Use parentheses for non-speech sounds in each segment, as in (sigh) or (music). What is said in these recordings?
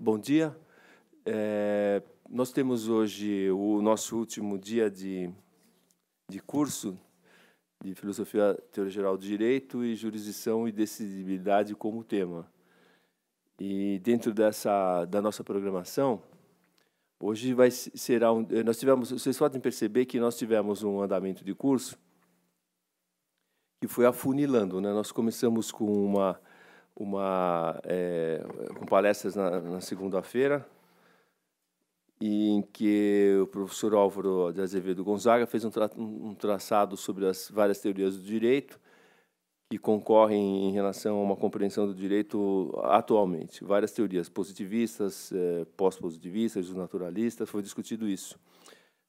Bom dia. É, nós temos hoje o nosso último dia de, de curso de Filosofia Teoria Geral do Direito e Jurisdição e Decidibilidade como tema. E dentro dessa da nossa programação, hoje vai será um, nós tivemos, vocês podem perceber que nós tivemos um andamento de curso e foi afunilando. Né? Nós começamos com uma, uma é, com palestras na, na segunda-feira, em que o professor Álvaro de Azevedo Gonzaga fez um, tra um traçado sobre as várias teorias do direito que concorrem em relação a uma compreensão do direito atualmente. Várias teorias, positivistas, é, pós-positivistas, naturalistas, foi discutido isso.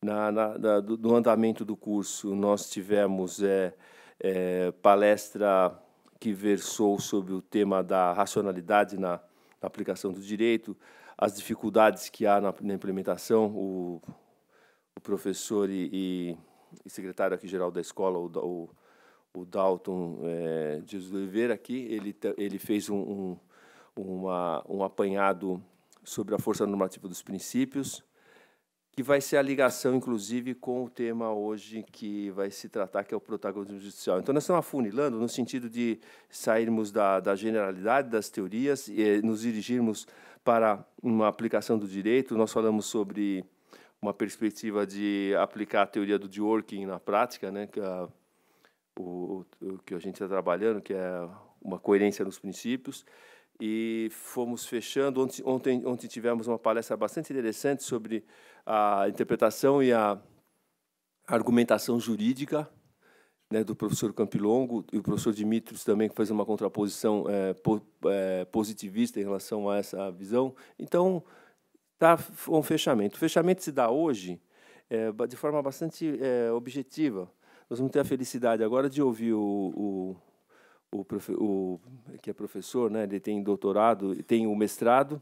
Na, na, na do, do, andamento do curso, nós tivemos é, é, palestra que versou sobre o tema da racionalidade na, na aplicação do direito, as dificuldades que há na, na implementação. O, o professor e, e, secretário aqui geral da escola, o, o, o Dalton é, Dias Oliveira, aqui, ele, ele fez um, um, uma, um apanhado sobre a força normativa dos princípios que vai ser a ligação, inclusive, com o tema hoje que vai se tratar, que é o protagonismo judicial. Então, nós estamos afunilando no sentido de sairmos da, da generalidade das teorias e eh, nos dirigirmos para uma aplicação do direito. Nós falamos sobre uma perspectiva de aplicar a teoria do Dworkin na prática, né, que, é a, o, o que a gente está trabalhando, que é uma coerência nos princípios e fomos fechando. Ontem, ontem, ontem tivemos uma palestra bastante interessante sobre a interpretação e a argumentação jurídica né, do professor Campilongo e o professor Dimitris também, que fez uma contraposição é, po, é, positivista em relação a essa visão. Então, está um fechamento. O fechamento se dá hoje é, de forma bastante é, objetiva. Nós vamos ter a felicidade agora de ouvir o, o o, profe, o, que é professor, né? Ele tem doutorado, tem o mestrado,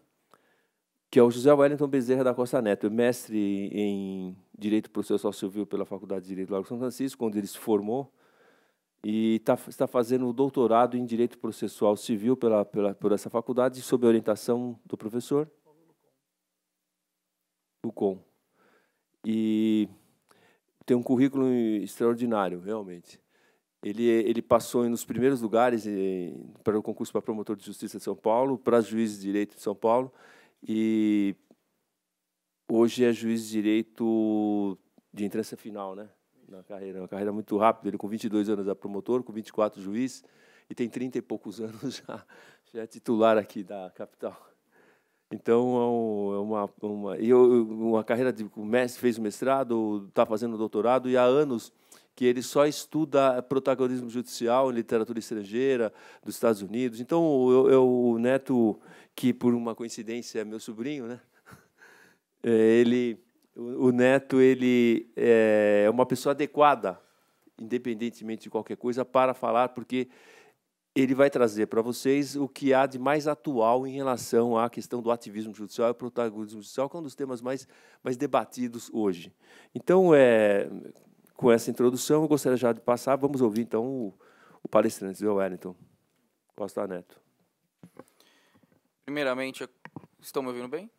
que é o José Wellington Bezerra da Costa Neto, é mestre em Direito Processual Civil pela Faculdade de Direito do Lago São Francisco, onde ele se formou e tá, está fazendo o doutorado em Direito Processual Civil pela, pela, por essa faculdade, sob a orientação do professor Lucon. E tem um currículo extraordinário, realmente. Ele, ele passou nos primeiros lugares em, para o concurso para promotor de justiça de São Paulo, para juiz de direito de São Paulo, e hoje é juiz de direito de entrada final, né? Na carreira, uma carreira muito rápida. Ele com 22 anos é promotor, com 24 juiz, e tem 30 e poucos (laughs) anos já, já é titular aqui da capital. Então, é, é uma, uma, eu, uma carreira de mestre, fez o mestrado, está fazendo o doutorado, e há anos que ele só estuda protagonismo judicial em literatura estrangeira dos Estados Unidos. Então, eu, eu, o neto, que por uma coincidência é meu sobrinho, né? (laughs) É, ele, o, o neto, ele é, é uma pessoa adequada, independentemente de qualquer coisa, para falar, porque ele vai trazer para vocês o que há de mais atual em relação à questão do ativismo judicial e protagonismo judicial, que é um dos temas mais, mais debatidos hoje. Então, é, com essa introdução, eu gostaria já de passar. Vamos ouvir então o, o palestrante, o Wellington Costa Neto. Primeiramente, estão me ouvindo bem?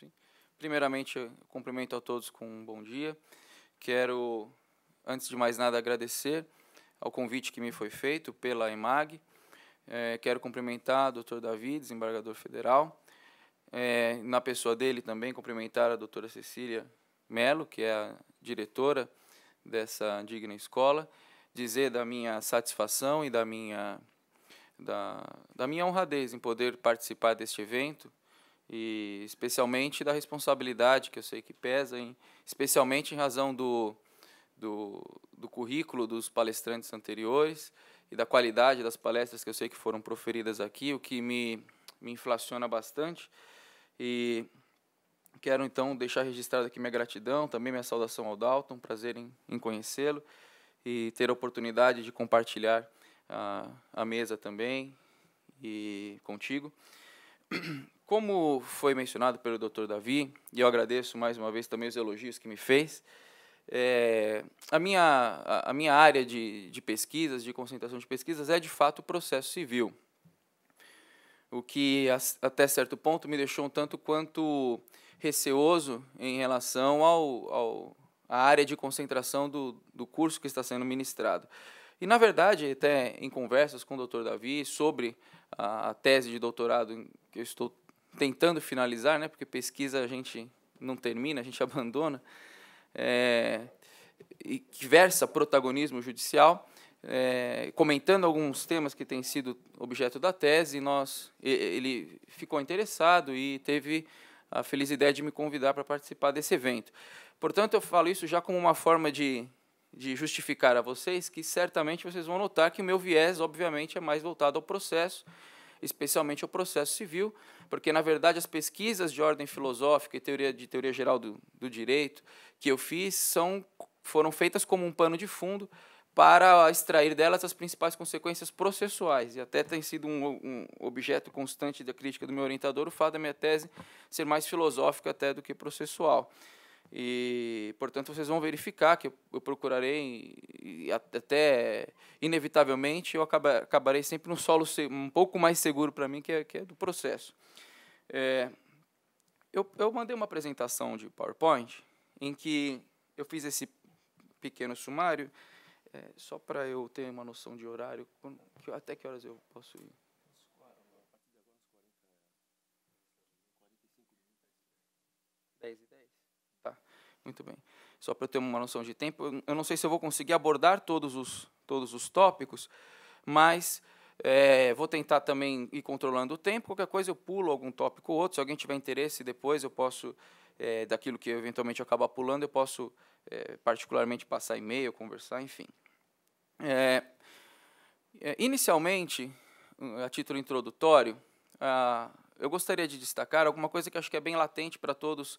Sim. Primeiramente, cumprimento a todos com um bom dia. Quero, antes de mais nada, agradecer ao convite que me foi feito pela EMAG. É, quero cumprimentar o doutor Davi, desembargador federal. É, na pessoa dele também, cumprimentar a doutora Cecília Melo, que é a diretora dessa digna escola, dizer da minha satisfação e da minha, da, da minha honradez em poder participar deste evento e especialmente da responsabilidade que eu sei que pesa, em, especialmente em razão do, do, do currículo dos palestrantes anteriores e da qualidade das palestras que eu sei que foram proferidas aqui, o que me, me inflaciona bastante. E Quero então deixar registrado aqui minha gratidão, também minha saudação ao Dalton, um prazer em, em conhecê-lo e ter a oportunidade de compartilhar a, ah, a mesa também e contigo. (clears throat) Como foi mencionado pelo Dr. Davi, e eu agradeço mais uma vez também os elogios que me fez, é, a, minha, a, a minha área de, de pesquisas, de concentração de pesquisas, é de fato o processo civil. O que, até certo ponto, me deixou um tanto quanto receoso em relação ao, ao à área de concentração do, do curso que está sendo ministrado. E, na verdade, até em conversas com o doutor Davi sobre a, a tese de doutorado que eu estou tentando finalizar, né, porque pesquisa a gente não termina, a gente (laughs) abandona, é, e que versa protagonismo judicial, é, comentando alguns temas que têm sido objeto da tese, nós, ele ficou interessado e teve a feliz ideia de me convidar para participar desse evento. Portanto, eu falo isso já como uma forma de, de justificar a vocês que certamente vocês vão notar que o meu viés, obviamente, é mais voltado ao processo, especialmente ao processo civil, porque, na verdade, as pesquisas de ordem filosófica e teoria, de teoria geral do, do direito que eu fiz são, foram feitas como um pano de fundo para extrair delas as principais consequências processuais. E até tem sido um, um, objeto constante da crítica do meu orientador o fato da minha tese ser mais filosófica até do que processual. E, portanto, vocês vão verificar que eu, procurarei, e até inevitavelmente, eu acabarei sempre num solo um pouco mais seguro para mim, que é, que é, do processo. É, eu, eu mandei uma apresentação de PowerPoint em que eu fiz esse pequeno sumário é, só para eu ter uma noção de horário, quando, que, até que horas eu posso ir? Dez e dez. Tá, muito bem. Só para eu ter uma noção de tempo, eu não sei se eu vou conseguir abordar todos os, todos os tópicos, mas é, vou tentar também ir controlando o tempo. Qualquer coisa eu pulo algum tópico ou outro. Se alguém tiver interesse, depois eu posso, é, daquilo que eventualmente eu acabar pulando, eu posso é, particularmente passar e-mail, conversar, enfim. É, é inicialmente, hum, a título introdutório, eu gostaria de destacar alguma coisa que acho que é bem latente para todos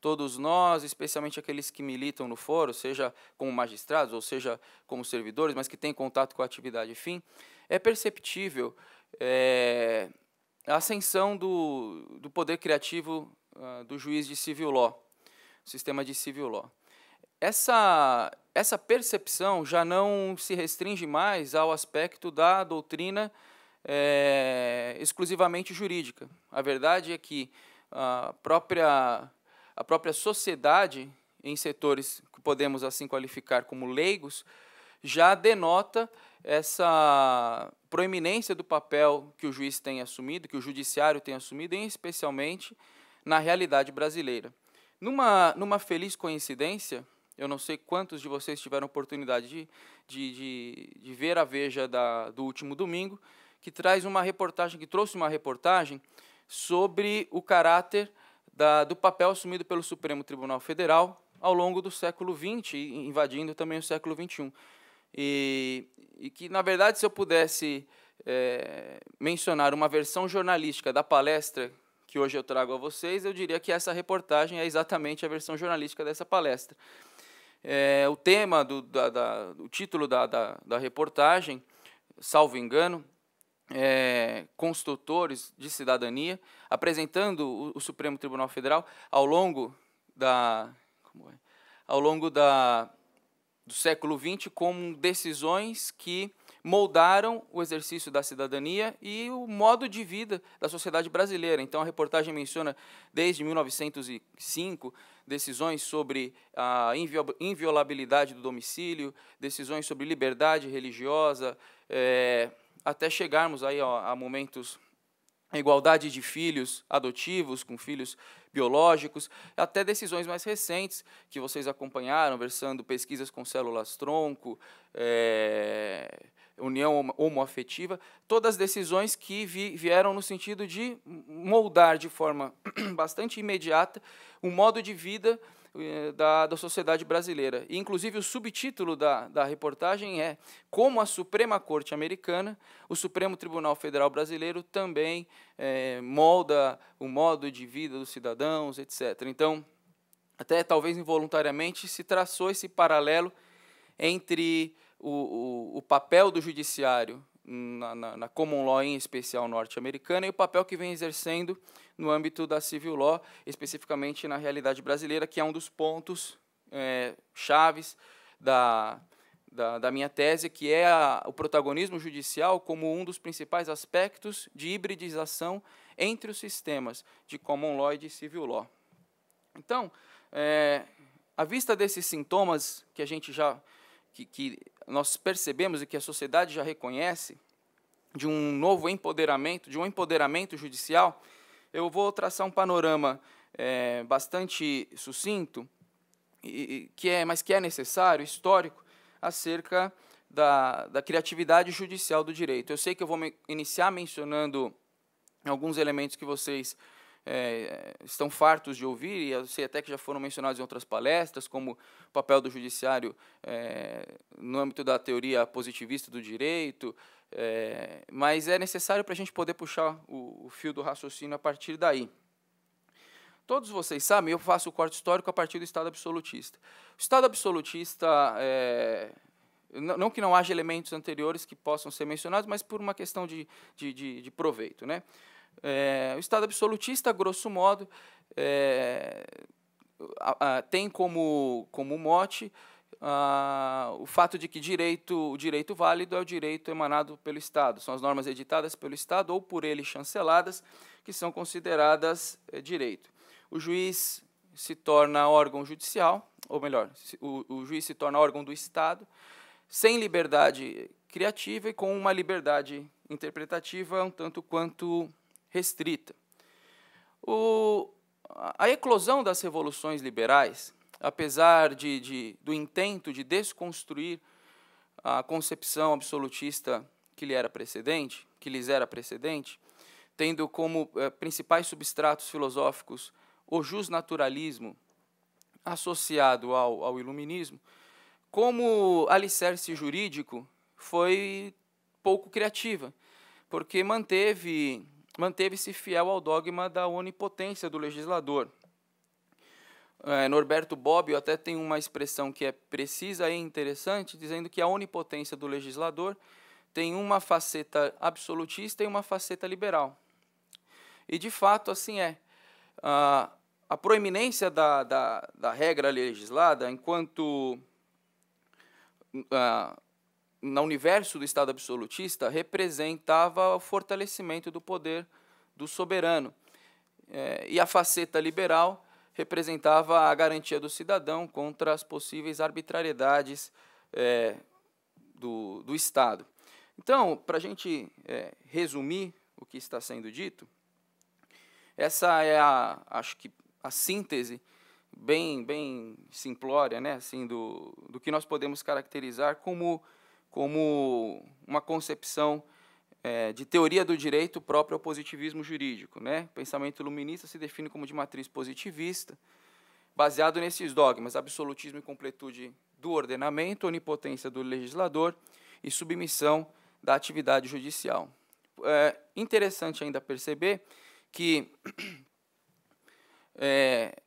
todos nós, especialmente aqueles que militam no foro, seja como magistrados ou seja como servidores, mas que têm contato com a atividade fim, é perceptível é, a ascensão do, do poder criativo ah, do juiz de civil law, sistema de civil law. Essa, essa percepção já não se restringe mais ao aspecto da doutrina é, exclusivamente jurídica. A verdade é que a própria, a própria sociedade, em setores que podemos assim qualificar como leigos, já denota essa proeminência do papel que o juiz tem assumido, que o judiciário tem assumido, e especialmente na realidade brasileira. Numa, numa feliz coincidência, eu não sei quantos de vocês tiveram oportunidade de, de, de, de ver a Veja da, do último domingo, que traz uma reportagem, que trouxe uma reportagem sobre o caráter da, do papel assumido pelo Supremo Tribunal Federal ao longo do século XX, invadindo também o século XXI. E, e que, na verdade, se eu pudesse é, mencionar uma versão jornalística da palestra que hoje eu trago a vocês, eu diria que essa reportagem é exatamente a versão jornalística dessa palestra. É, o tema, do, da, da, o título da, da, da, reportagem, salvo engano, é Construtores de Cidadania, apresentando o, o Supremo Tribunal Federal ao longo da, é, ao longo da, do século XX como decisões que moldaram o exercício da cidadania e o modo de vida da sociedade brasileira. Então, a reportagem menciona, desde 1905, decisões sobre a inviolabilidade do domicílio, decisões sobre liberdade religiosa, é, até chegarmos aí ó, a momentos a igualdade de filhos adotivos com filhos biológicos, até decisões mais recentes que vocês acompanharam, versando pesquisas com células-tronco, é, eh, união homoafetiva, todas decisões que vi, vieram no sentido de moldar de forma (clears throat) bastante imediata o um modo de vida eh, da, da sociedade brasileira. E, inclusive, o subtítulo da, da reportagem é Como a Suprema Corte Americana, o Supremo Tribunal Federal Brasileiro também é, molda o modo de vida dos cidadãos, etc. Então, até talvez involuntariamente, se traçou esse paralelo entre o, o, o papel do judiciário na, na, na common law, em especial norte-americana, e o papel que vem exercendo no âmbito da civil law, especificamente na realidade brasileira, que é um dos pontos é, chaves da, da, da, minha tese, que é a, o protagonismo judicial como um dos principais aspectos de hibridização entre os sistemas de common law e de civil law. Então, é, à vista desses sintomas que a gente já que, que nós percebemos e que a sociedade já reconhece, de um novo empoderamento, de um empoderamento judicial, eu vou traçar um panorama é, bastante sucinto, e, que é, mas que é necessário, histórico, acerca da, da criatividade judicial do direito. Eu sei que eu vou me iniciar mencionando alguns elementos que vocês é, é, estão fartos de ouvir, e eu sei até que já foram mencionados em outras palestras, como o papel do judiciário é, no âmbito da teoria positivista do direito, é, mas é necessário para a gente poder puxar o, o, fio do raciocínio a partir daí. Todos vocês sabem, eu faço o corte histórico a partir do Estado absolutista. O Estado absolutista, é, não que não haja elementos anteriores que possam ser mencionados, mas por uma questão de, de, de, de proveito. Né? É, o Estado absolutista, grosso modo, é, a, a, tem como, como mote a, o fato de que direito, o direito válido é o direito emanado pelo Estado. São as normas editadas pelo Estado ou por ele chanceladas que são consideradas é, direito. O juiz se torna órgão judicial, ou melhor, o, o juiz se torna órgão do Estado, sem liberdade criativa e com uma liberdade interpretativa um tanto quanto restrita. O, a eclosão das revoluções liberais, apesar de, de, do intento de desconstruir a concepção absolutista que lhe era precedente, que lhes era precedente, tendo como eh, principais substratos filosóficos o justnaturalismo associado ao, ao iluminismo, como alicerce jurídico, foi pouco criativa, porque manteve manteve-se fiel ao dogma da onipotência do legislador. É, Norberto Bobbio até tem uma expressão que é precisa e interessante, dizendo que a onipotência do legislador tem uma faceta absolutista e uma faceta liberal. E, de fato, assim é. Ah, a proeminência da, da, da, regra legislada, enquanto ah, no universo do Estado absolutista, representava o fortalecimento do poder do soberano. É, e a faceta liberal representava a garantia do cidadão contra as possíveis arbitrariedades é, do, do Estado. Então, para a gente é, resumir o que está sendo dito, essa é a, acho que, a síntese bem, bem simplória, né, assim, do, do que nós podemos caracterizar como como uma concepção é, de teoria do direito própria ao positivismo jurídico. Né? O pensamento iluminista se define como de matriz positivista, baseado nesses dogmas, absolutismo e completude do ordenamento, onipotência do legislador e submissão da atividade judicial. É interessante ainda perceber que (clears throat) é,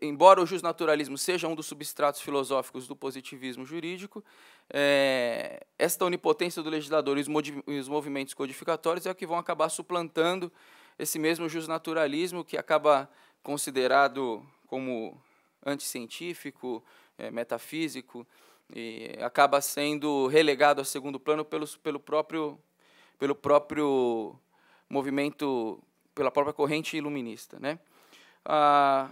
embora o justnaturalismo seja um dos substratos filosóficos do positivismo jurídico, é, esta onipotência do legislador e os, e os movimentos codificatórios é o que vão acabar suplantando esse mesmo justnaturalismo que acaba considerado como anticientífico, é, metafísico, e acaba sendo relegado a segundo plano pelo, pelo, próprio, pelo próprio movimento, pela própria corrente iluminista. Né? Ah,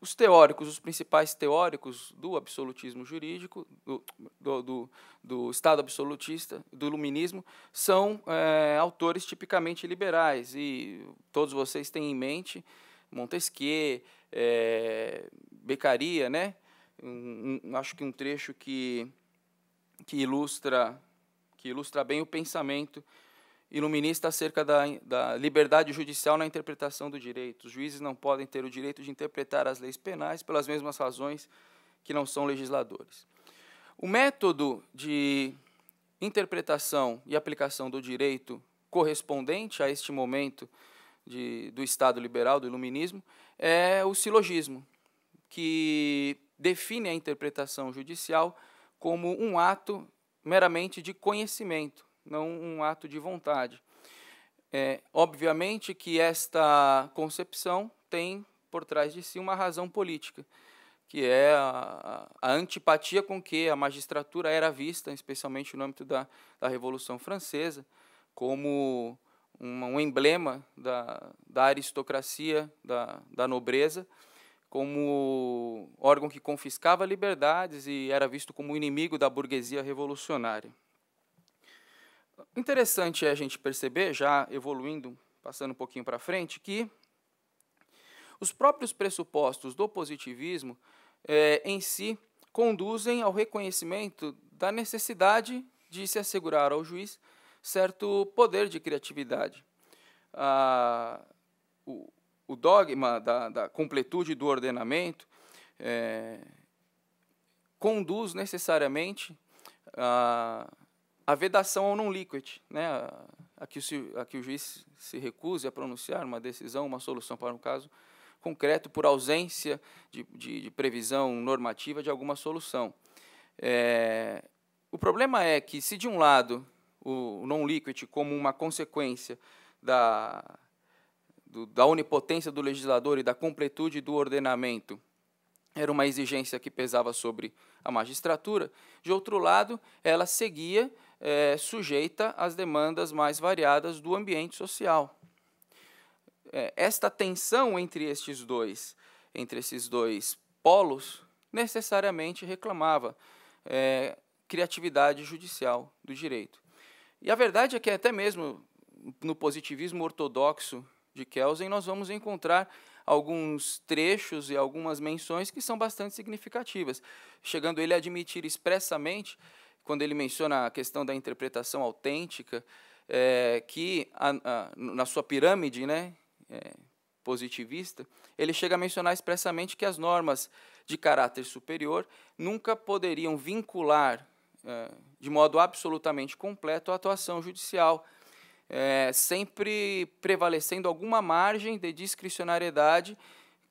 os teóricos, os principais teóricos do absolutismo jurídico, do, do, do, do Estado absolutista, do iluminismo, são é, autores tipicamente liberais, e todos vocês têm em mente Montesquieu, é, Beccaria, né? Um, um, acho que um trecho que, que, ilustra, que ilustra bem o pensamento iluminista acerca da, da liberdade judicial na interpretação do direito. Os juízes não podem ter o direito de interpretar as leis penais pelas mesmas razões que não são legisladores. O método de interpretação e aplicação do direito correspondente a este momento de, do Estado liberal, do iluminismo, é o silogismo, que define a interpretação judicial como um ato meramente de conhecimento, não um ato de vontade. É, obviamente que esta concepção tem por trás de si uma razão política, que é a, a, antipatia com que a magistratura era vista, especialmente no âmbito da, da Revolução Francesa, como uma, um emblema da, da aristocracia, da, da nobreza, como órgão que confiscava liberdades e era visto como inimigo da burguesia revolucionária. Interessante é a gente perceber, já evoluindo, passando um pouquinho para frente, que os próprios pressupostos do positivismo é, em si conduzem ao reconhecimento da necessidade de se assegurar ao juiz certo poder de criatividade. Ah, o, o, dogma da, da, completude do ordenamento é, conduz necessariamente a a vedação ao non-liquid, né, a, a, que o, juiz se recuse a pronunciar uma decisão, uma solução para um caso concreto por ausência de, de, de previsão normativa de alguma solução. É, o problema é que, se de um lado o, o non-liquid, como uma consequência da, do, da onipotência do legislador e da completude do ordenamento, era uma exigência que pesava sobre a magistratura, de outro lado, ela seguia é, sujeita às demandas mais variadas do ambiente social. É, esta tensão entre estes dois, entre esses dois polos, necessariamente reclamava é, criatividade judicial do direito. E a verdade é que até mesmo no positivismo ortodoxo de Kelsen nós vamos encontrar alguns trechos e algumas menções que são bastante significativas, chegando ele a admitir expressamente quando ele menciona a questão da interpretação autêntica, é, que a, a, na sua pirâmide né, é, positivista, ele chega a mencionar expressamente que as normas de caráter superior nunca poderiam vincular é, de modo absolutamente completo a atuação judicial, é, sempre prevalecendo alguma margem de discricionariedade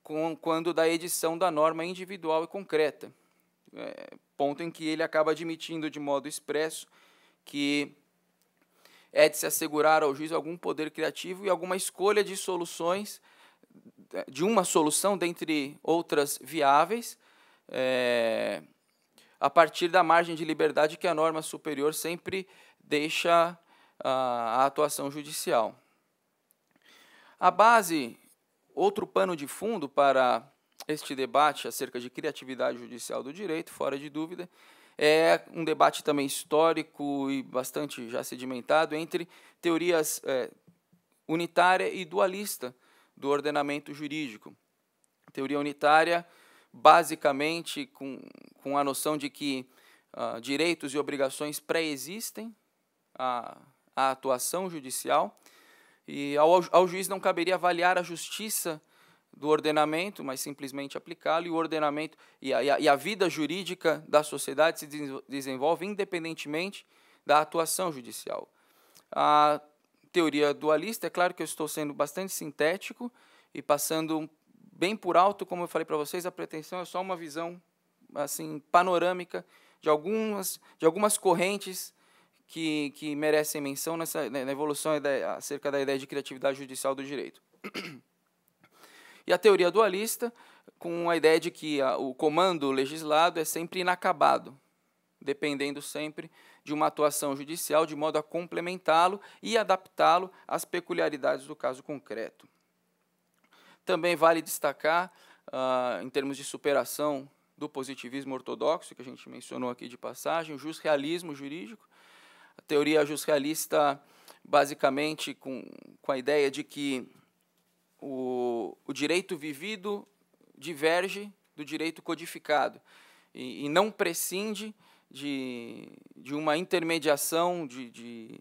com, quando da edição da norma individual e concreta é, ponto em que ele acaba admitindo de modo expresso que é de se assegurar ao juiz algum poder criativo e alguma escolha de soluções, de uma solução dentre outras viáveis, é, a partir da margem de liberdade que a norma superior sempre deixa a, ah, a atuação judicial. A base, outro pano de fundo para este debate acerca de criatividade judicial do direito, fora de dúvida, é um debate também histórico e bastante já sedimentado entre teorias é, unitária e dualista do ordenamento jurídico. Teoria unitária, basicamente, com, com a noção de que uh, direitos e obrigações pré-existem à, à atuação judicial, e ao, ao juiz não caberia avaliar a justiça do ordenamento, mas simplesmente aplicá-lo, e o ordenamento e a, e a, vida jurídica da sociedade se desenvolve independentemente da atuação judicial. A teoria dualista, é claro que eu estou sendo bastante sintético e passando bem por alto, como eu falei para vocês, a pretensão é só uma visão assim panorâmica de algumas, de algumas correntes que, que merecem menção nessa, né, na evolução acerca da ideia de criatividade judicial do direito. (clears throat) E a teoria dualista, com a ideia de que a, ah, o comando legislado é sempre inacabado, dependendo sempre de uma atuação judicial, de modo a complementá-lo e adaptá-lo às peculiaridades do caso concreto. Também vale destacar, uh, em termos de superação do positivismo ortodoxo, que a gente mencionou aqui de passagem, o jusrealismo jurídico. A teoria jusrealista, basicamente, com, com a ideia de que o, o direito vivido diverge do direito codificado e, e não prescinde de, de uma intermediação, de, de,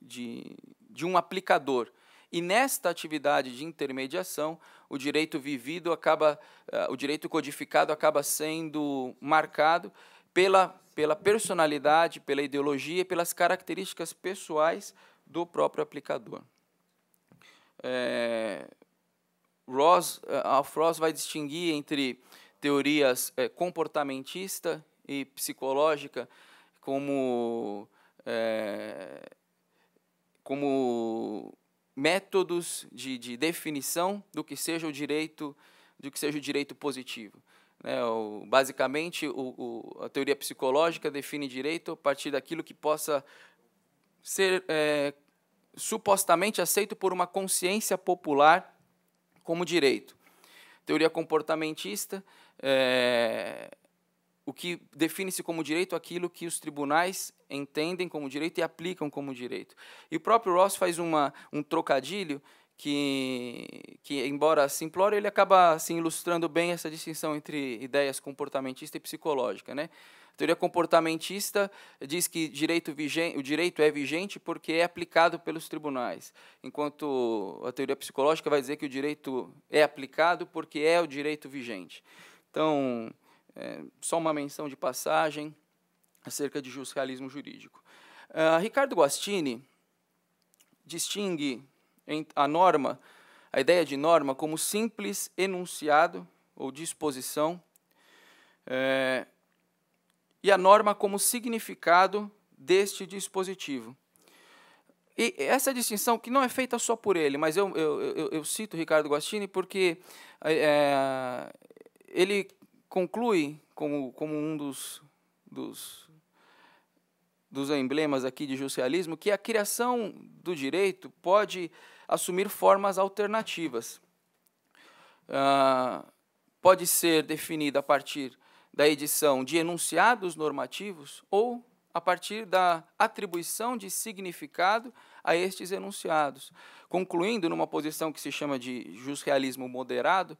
de, de um aplicador. E nesta atividade de intermediação, o direito vivido acaba, uh, o direito codificado acaba sendo marcado pela, pela personalidade, pela ideologia e pelas características pessoais do próprio aplicador. É, Ross, é, Alf Ross vai distinguir entre teorias é, comportamentista e psicológica como, é, como métodos de, de, definição do que seja o direito do que seja o direito positivo. Né? O, basicamente, o, o, a teoria psicológica define direito a partir daquilo que possa ser é, supostamente aceito por uma consciência popular como direito. Teoria comportamentista, é, o que define-se como direito aquilo que os tribunais entendem como direito e aplicam como direito. E o próprio Ross faz uma, um trocadilho que, que embora simplório, ele acaba assim, ilustrando bem essa distinção entre ideias comportamentista e psicológica. Né? A teoria comportamentista diz que direito vigente, o direito é vigente porque é aplicado pelos tribunais, enquanto a teoria psicológica vai dizer que o direito é aplicado porque é o direito vigente. Então, é, só uma menção de passagem acerca de justicialismo jurídico. Uh, Ricardo Guastini distingue a norma, a ideia de norma, como simples enunciado ou disposição, é, e a norma como significado deste dispositivo. E essa distinção, que não é feita só por ele, mas eu, eu, eu, eu cito Ricardo Guastini porque é, é, ele conclui como, como um dos, dos, dos emblemas aqui de justicialismo que a criação do direito pode assumir formas alternativas. Uh, pode ser definida a partir da edição de enunciados normativos ou a partir da atribuição de significado a estes enunciados, concluindo numa posição que se chama de justrealismo moderado,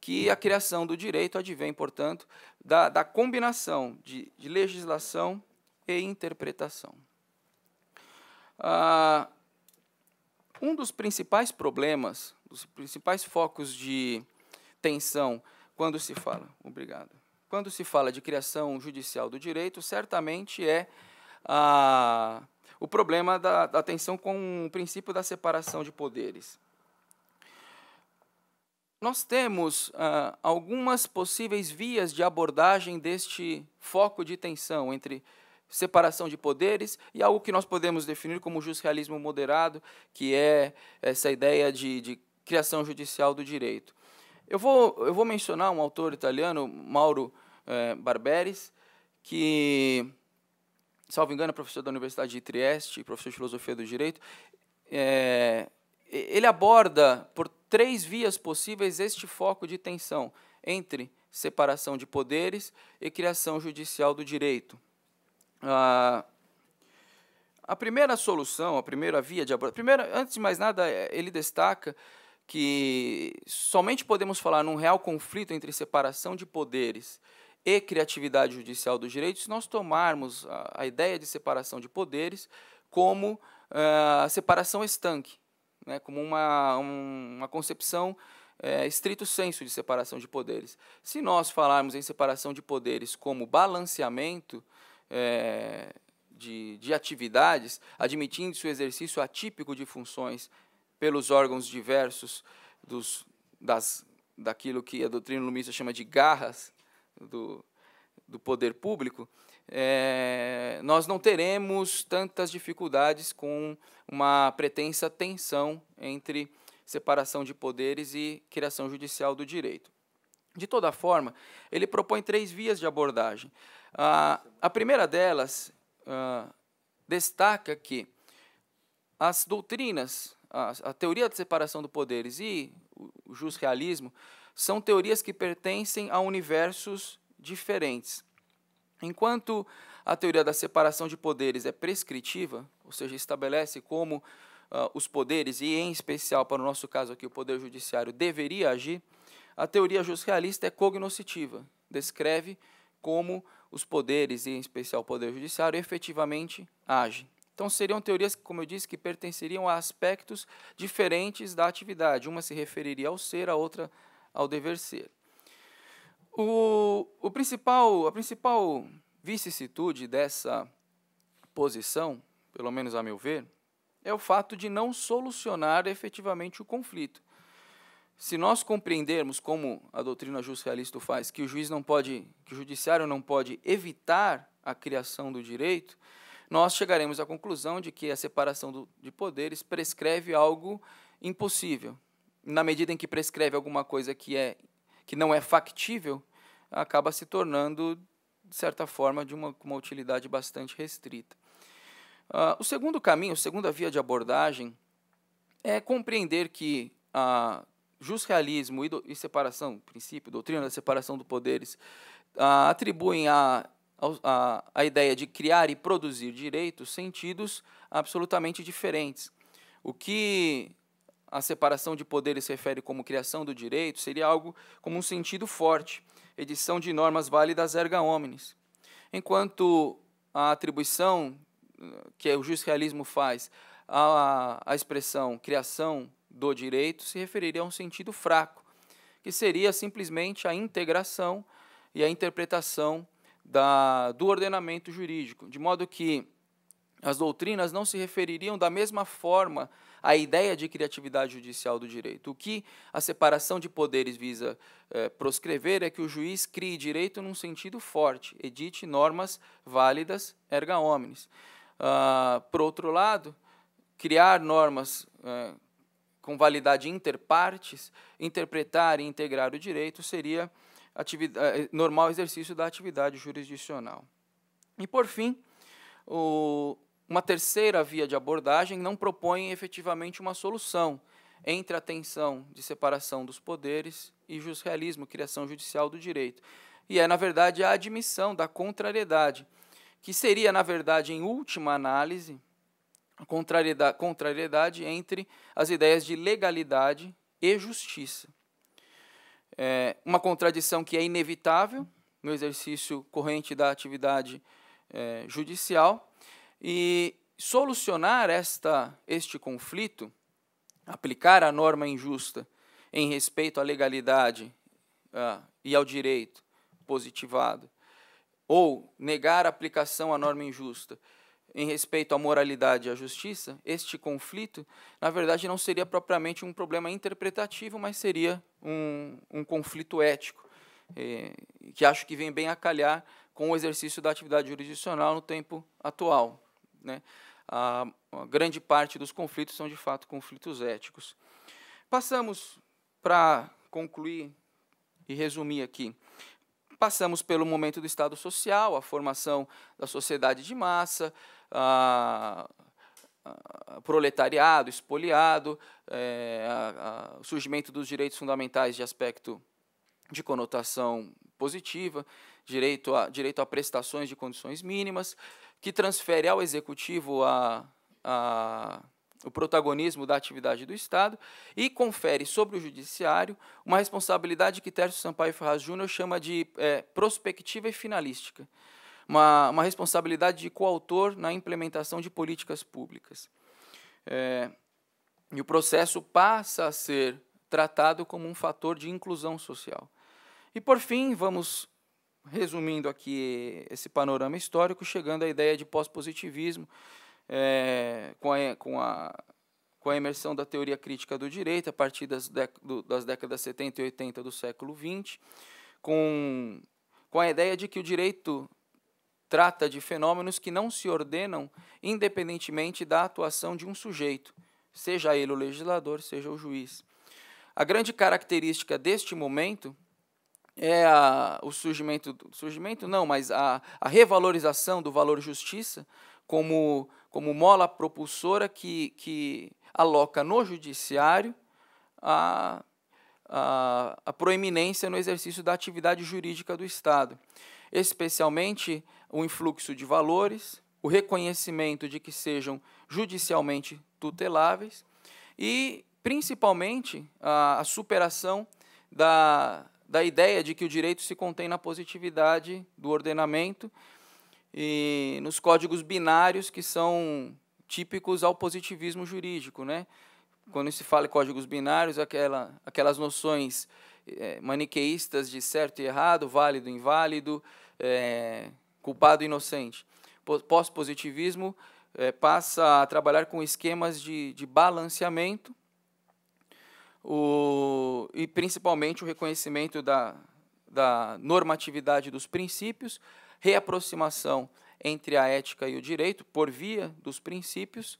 que a criação do direito advém, portanto, da, da combinação de, de legislação e interpretação. Ah, um dos principais problemas, dos principais focos de tensão quando se fala, obrigado, quando se fala de criação judicial do direito, certamente é a, o problema da, da tensão com o princípio da separação de poderes. Nós temos ah, algumas possíveis vias de abordagem deste foco de tensão entre separação de poderes e algo que nós podemos definir como justrealismo moderado, que é essa ideia de, de criação judicial do direito. Eu vou, eu vou mencionar um autor italiano, Mauro eh, Barberis, que, salvo engano, é professor da Universidade de Trieste, professor de filosofia do direito. É, ele aborda por três vias possíveis este foco de tensão entre separação de poderes e criação judicial do direito. Ah, a primeira solução, a primeira via de abordagem. Primeiro, antes de mais nada, eh, ele destaca que somente podemos falar num real conflito entre separação de poderes e criatividade judicial dos direitos se nós tomarmos a, a ideia de separação de poderes como a ah, separação estanque, né, como uma, um, uma concepção é, estrito senso de separação de poderes. Se nós falarmos em separação de poderes como balanceamento, é, de, de atividades, admitindo-se o exercício atípico de funções pelos órgãos diversos dos, das, daquilo que a doutrina lumista chama de garras do, do poder público, é, nós não teremos tantas dificuldades com uma pretensa tensão entre separação de poderes e criação judicial do direito. De toda forma, ele propõe três vias de abordagem. Ah, a primeira delas ah, destaca que as doutrinas, a, a, teoria de separação dos poderes e o justrealismo, são teorias que pertencem a universos diferentes. Enquanto a teoria da separação de poderes é prescritiva, ou seja, estabelece como uh, os poderes, e em especial para o nosso caso aqui, o Poder Judiciário, deveria agir, a teoria justrealista é cognoscitiva, descreve como os poderes, e em especial o Poder Judiciário, efetivamente agem. Então, seriam teorias, como eu disse, que pertenceriam a aspectos diferentes da atividade. Uma se referiria ao ser, a outra ao dever ser. O, o principal, a principal vicissitude dessa posição, pelo menos a meu ver, é o fato de não solucionar efetivamente o conflito. Se nós compreendermos como a doutrina justa realista faz, que o juiz não pode, que o judiciário não pode evitar a criação do direito, nós chegaremos à conclusão de que a separação do, de poderes prescreve algo impossível. Na medida em que prescreve alguma coisa que é que não é factível, acaba se tornando de certa forma de uma, uma utilidade bastante restrita. Uh, o segundo caminho, a segunda via de abordagem é compreender que uh, justrealismo e, e, separação, princípio, doutrina da separação dos poderes, ah, atribuem a, a, a ideia de criar e produzir direitos sentidos absolutamente diferentes. O que a separação de poderes refere como criação do direito seria algo como um sentido forte, edição de normas válidas erga omnes. Enquanto a atribuição eh, que o justrealismo faz à, à expressão criação do direito se referiria a um sentido fraco, que seria simplesmente a integração e a interpretação da, do ordenamento jurídico, de modo que as doutrinas não se refeririam da mesma forma à ideia de criatividade judicial do direito. O que a separação de poderes visa eh, proscrever é que o juiz crie direito num sentido forte, edite normas válidas erga omnes. Ah, por outro lado, criar normas eh, com validade interpartes, interpretar e integrar o direito seria eh, eh, normal exercício da atividade jurisdicional. E, por fim, o, uma terceira via de abordagem não propõe efetivamente uma solução entre a tensão de separação dos poderes e justrealismo, criação judicial do direito. E é, na verdade, a admissão da contrariedade, que seria, na verdade, em última análise, contrariedade, contrariedade entre as ideias de legalidade e justiça. É uma contradição que é inevitável no exercício corrente da atividade é, judicial e solucionar esta, este conflito, aplicar a norma injusta em respeito à legalidade ah, e ao direito positivado, ou negar a aplicação à norma injusta em respeito à moralidade e à justiça, este conflito, na verdade, não seria propriamente um problema interpretativo, mas seria um, um conflito ético, eh, que acho que vem bem a calhar com o exercício da atividade jurisdicional no tempo atual. Né? A, a grande parte dos conflitos são, de fato, conflitos éticos. Passamos para concluir e resumir aqui. Passamos pelo momento do Estado Social, a formação da sociedade de massa, proletariado, espoliado, é, a, a, o surgimento dos direitos fundamentais de aspecto de conotação positiva, direito a, direito a prestações de condições mínimas, que transfere ao executivo a, a, o protagonismo da atividade do Estado e confere sobre o judiciário uma responsabilidade que Tércio Sampaio Ferraz Júnior chama de é, prospectiva e finalística uma, uma responsabilidade de coautor na implementação de políticas públicas. É, e o processo passa a ser tratado como um fator de inclusão social. E, por fim, vamos resumindo aqui esse panorama histórico, chegando à ideia de pós-positivismo, é, com, a, com, a, com a imersão da teoria crítica do direito, a partir das, dec, do, das décadas 70 e 80 do século XX, com, com a ideia de que o direito trata de fenômenos que não se ordenam independentemente da atuação de um sujeito, seja ele o legislador, seja o juiz. A grande característica deste momento é a, o surgimento, surgimento não, mas a, a revalorização do valor justiça como, como mola propulsora que, que aloca no judiciário a, a, a proeminência no exercício da atividade jurídica do Estado especialmente o influxo de valores, o reconhecimento de que sejam judicialmente tuteláveis e, principalmente, a, a superação da, da ideia de que o direito se contém na positividade do ordenamento e nos códigos binários que são típicos ao positivismo jurídico, né? Quando se fala em códigos binários, aquela, aquelas noções é, maniqueístas de certo e errado, válido e inválido, é, culpado e inocente. Pós-positivismo é, passa a trabalhar com esquemas de, de balanceamento o, e principalmente o reconhecimento da, da normatividade dos princípios, reaproximação entre a ética e o direito por via dos princípios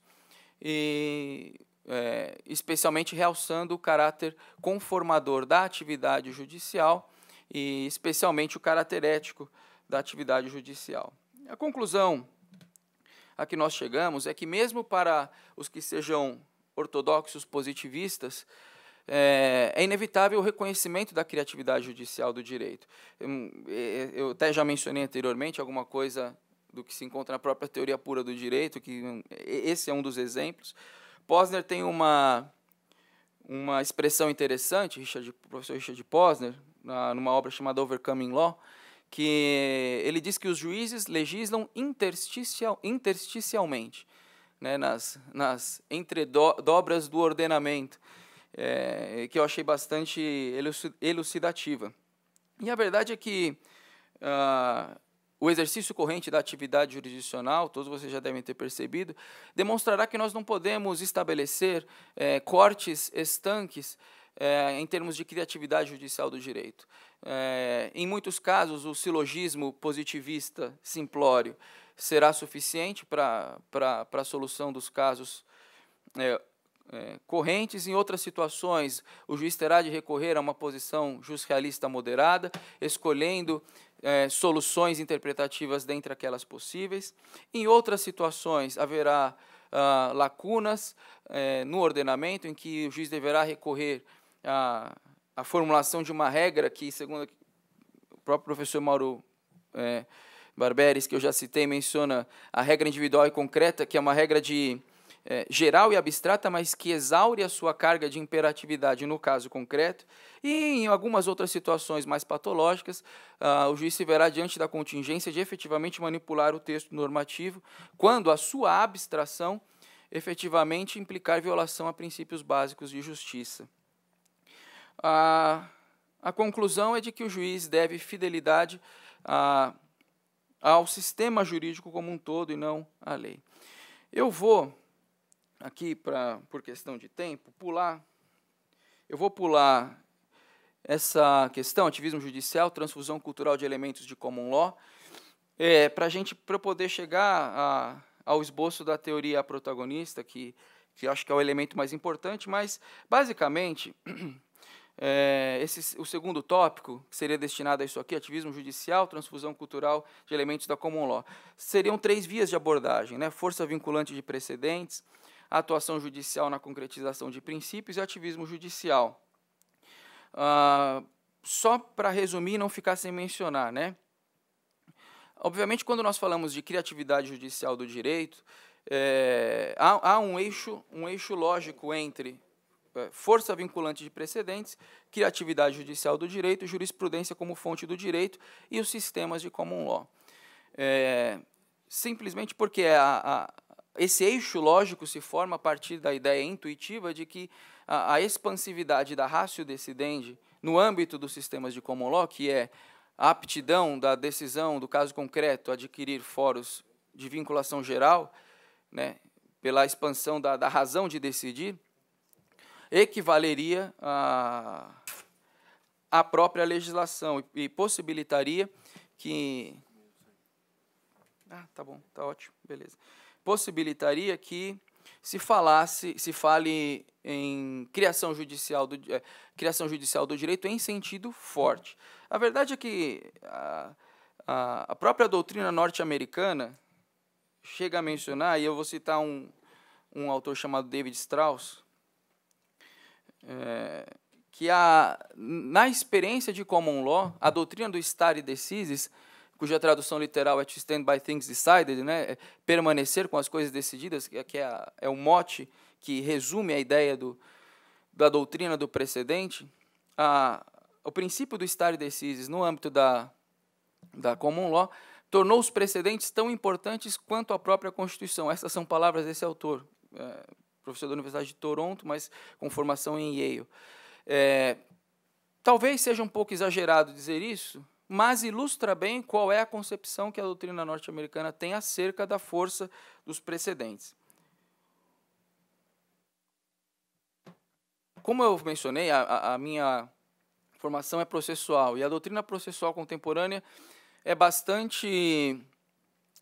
e é, especialmente realçando o caráter conformador da atividade judicial e especialmente o caráter ético da atividade judicial. A conclusão a que nós chegamos é que, mesmo para os que sejam ortodoxos positivistas, é, é inevitável o reconhecimento da criatividade judicial do direito. Hum, é, eu, até já mencionei anteriormente alguma coisa do que se encontra na própria teoria pura do direito, que hum, esse é um dos exemplos. Posner tem uma, uma expressão interessante, Richard, o professor Richard Posner, na, numa obra chamada Overcoming Law, que ele diz que os juízes legislam intersticial, intersticialmente, né, nas, nas entredobras do ordenamento, é, que eu achei bastante elucidativa. E a verdade é que uh, o exercício corrente da atividade jurisdicional, todos vocês já devem ter percebido, demonstrará que nós não podemos estabelecer é, cortes estanques é, em termos de criatividade judicial do direito. É, em muitos casos, o silogismo positivista simplório será suficiente para a solução dos casos é, é, correntes. Em outras situações, o juiz terá de recorrer a uma posição justicialista moderada, escolhendo é, soluções interpretativas dentre aquelas possíveis. Em outras situações, haverá ah, lacunas é, no ordenamento em que o juiz deverá recorrer à, à, formulação de uma regra que, segundo o próprio professor Mauro eh, Barberes, que eu já citei, menciona a regra individual e concreta, que é uma regra de é, geral e abstrata, mas que exaure a sua carga de imperatividade no caso concreto, e em algumas outras situações mais patológicas, ah, o juiz se verá diante da contingência de efetivamente manipular o texto normativo, quando a sua abstração efetivamente implicar violação a princípios básicos de justiça. a conclusão é de que o juiz deve fidelidade a, ao sistema jurídico como um todo e não à lei. Eu vou aqui para por questão de tempo, pular. Eu vou pular essa questão, ativismo judicial, transfusão cultural de elementos de common law, é, para gente para poder chegar a, ao esboço da teoria protagonista, que, que acho que é o elemento mais importante, mas basicamente (clears throat) é, esse, o segundo tópico, que seria destinado a isso aqui, ativismo judicial, transfusão cultural de elementos da common law, seriam três vias de abordagem, né? força vinculante de precedentes, a atuação judicial na concretização de princípios e ativismo judicial. Ah, só para resumir e não ficar sem mencionar, né? Obviamente, quando nós falamos de criatividade judicial do direito, é, há, há um, eixo, um eixo lógico entre é, força vinculante de precedentes, criatividade judicial do direito, jurisprudência como fonte do direito e os sistemas de common law. É, simplesmente porque é a, esse eixo lógico se forma a partir da ideia intuitiva de que a, a expansividade da ratio decidendi no âmbito dos sistemas de common law, que é a aptidão da decisão do caso concreto adquirir foros de vinculação geral, né, pela expansão da, da razão de decidir, equivaleria a, a própria legislação e, possibilitaria que. Ah, tá bom, tá ótimo, beleza possibilitaria que se falasse, se fale em criação judicial do, eh, criação judicial do direito em sentido forte. A verdade é que a, a, a própria doutrina norte-americana chega a mencionar, e eu vou citar um, um autor chamado David Strauss, é, que a, na experiência de common law, a doutrina do stare decisis cuja tradução literal é to stand by things decided, né? É permanecer com as coisas decididas, é, que é, a, é o mote que resume a ideia do, da doutrina do precedente, a, o princípio do stare decisis no âmbito da, da common law tornou os precedentes tão importantes quanto a própria Constituição. Essas são palavras desse autor, é, professor da Universidade de Toronto, mas com formação em Yale. É, talvez seja um pouco exagerado dizer isso, mas ilustra bem qual é a concepção que a doutrina norte-americana tem acerca da força dos precedentes. Como eu mencionei, a, a minha formação é processual e a doutrina processual contemporânea é bastante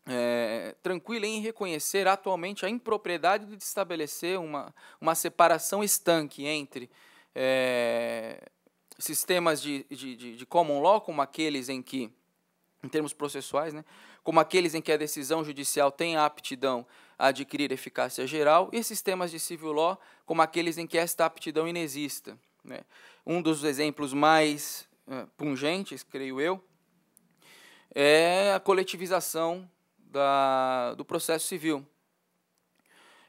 é, tranquila em reconhecer atualmente a impropriedade de estabelecer uma, uma separação estanque entre é, sistemas de, de, de, de common law, como aqueles em que, em termos processuais, né, como aqueles em que a decisão judicial tem a aptidão a adquirir eficácia geral, e sistemas de civil law, como aqueles em que esta aptidão inexista. Né. Um dos exemplos mais uh, pungentes, creio eu, é a coletivização da, do processo civil,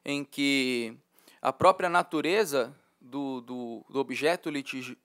em que a própria natureza do, do, do objeto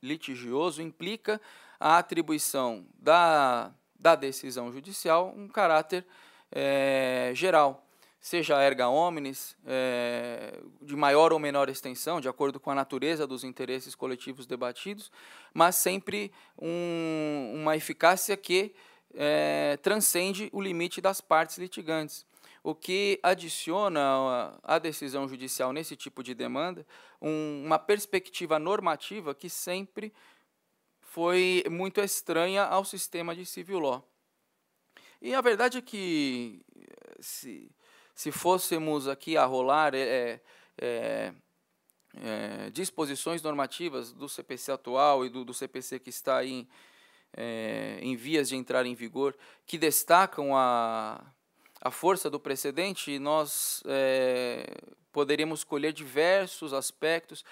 litigioso implica a atribuição da, da decisão judicial um caráter é, geral, seja erga omnes, é, de maior ou menor extensão, de acordo com a natureza dos interesses coletivos debatidos, mas sempre um, uma eficácia que é, transcende o limite das partes litigantes o que adiciona à decisão judicial nesse tipo de demanda um, uma perspectiva normativa que sempre foi muito estranha ao sistema de civil law. E a verdade é que se, se fôssemos aqui a rolar é, é, é, é disposições normativas do CPC atual e do, do CPC que está em, é, em vias de entrar em vigor, que destacam a, a força do precedente, nós é, poderíamos colher diversos aspectos,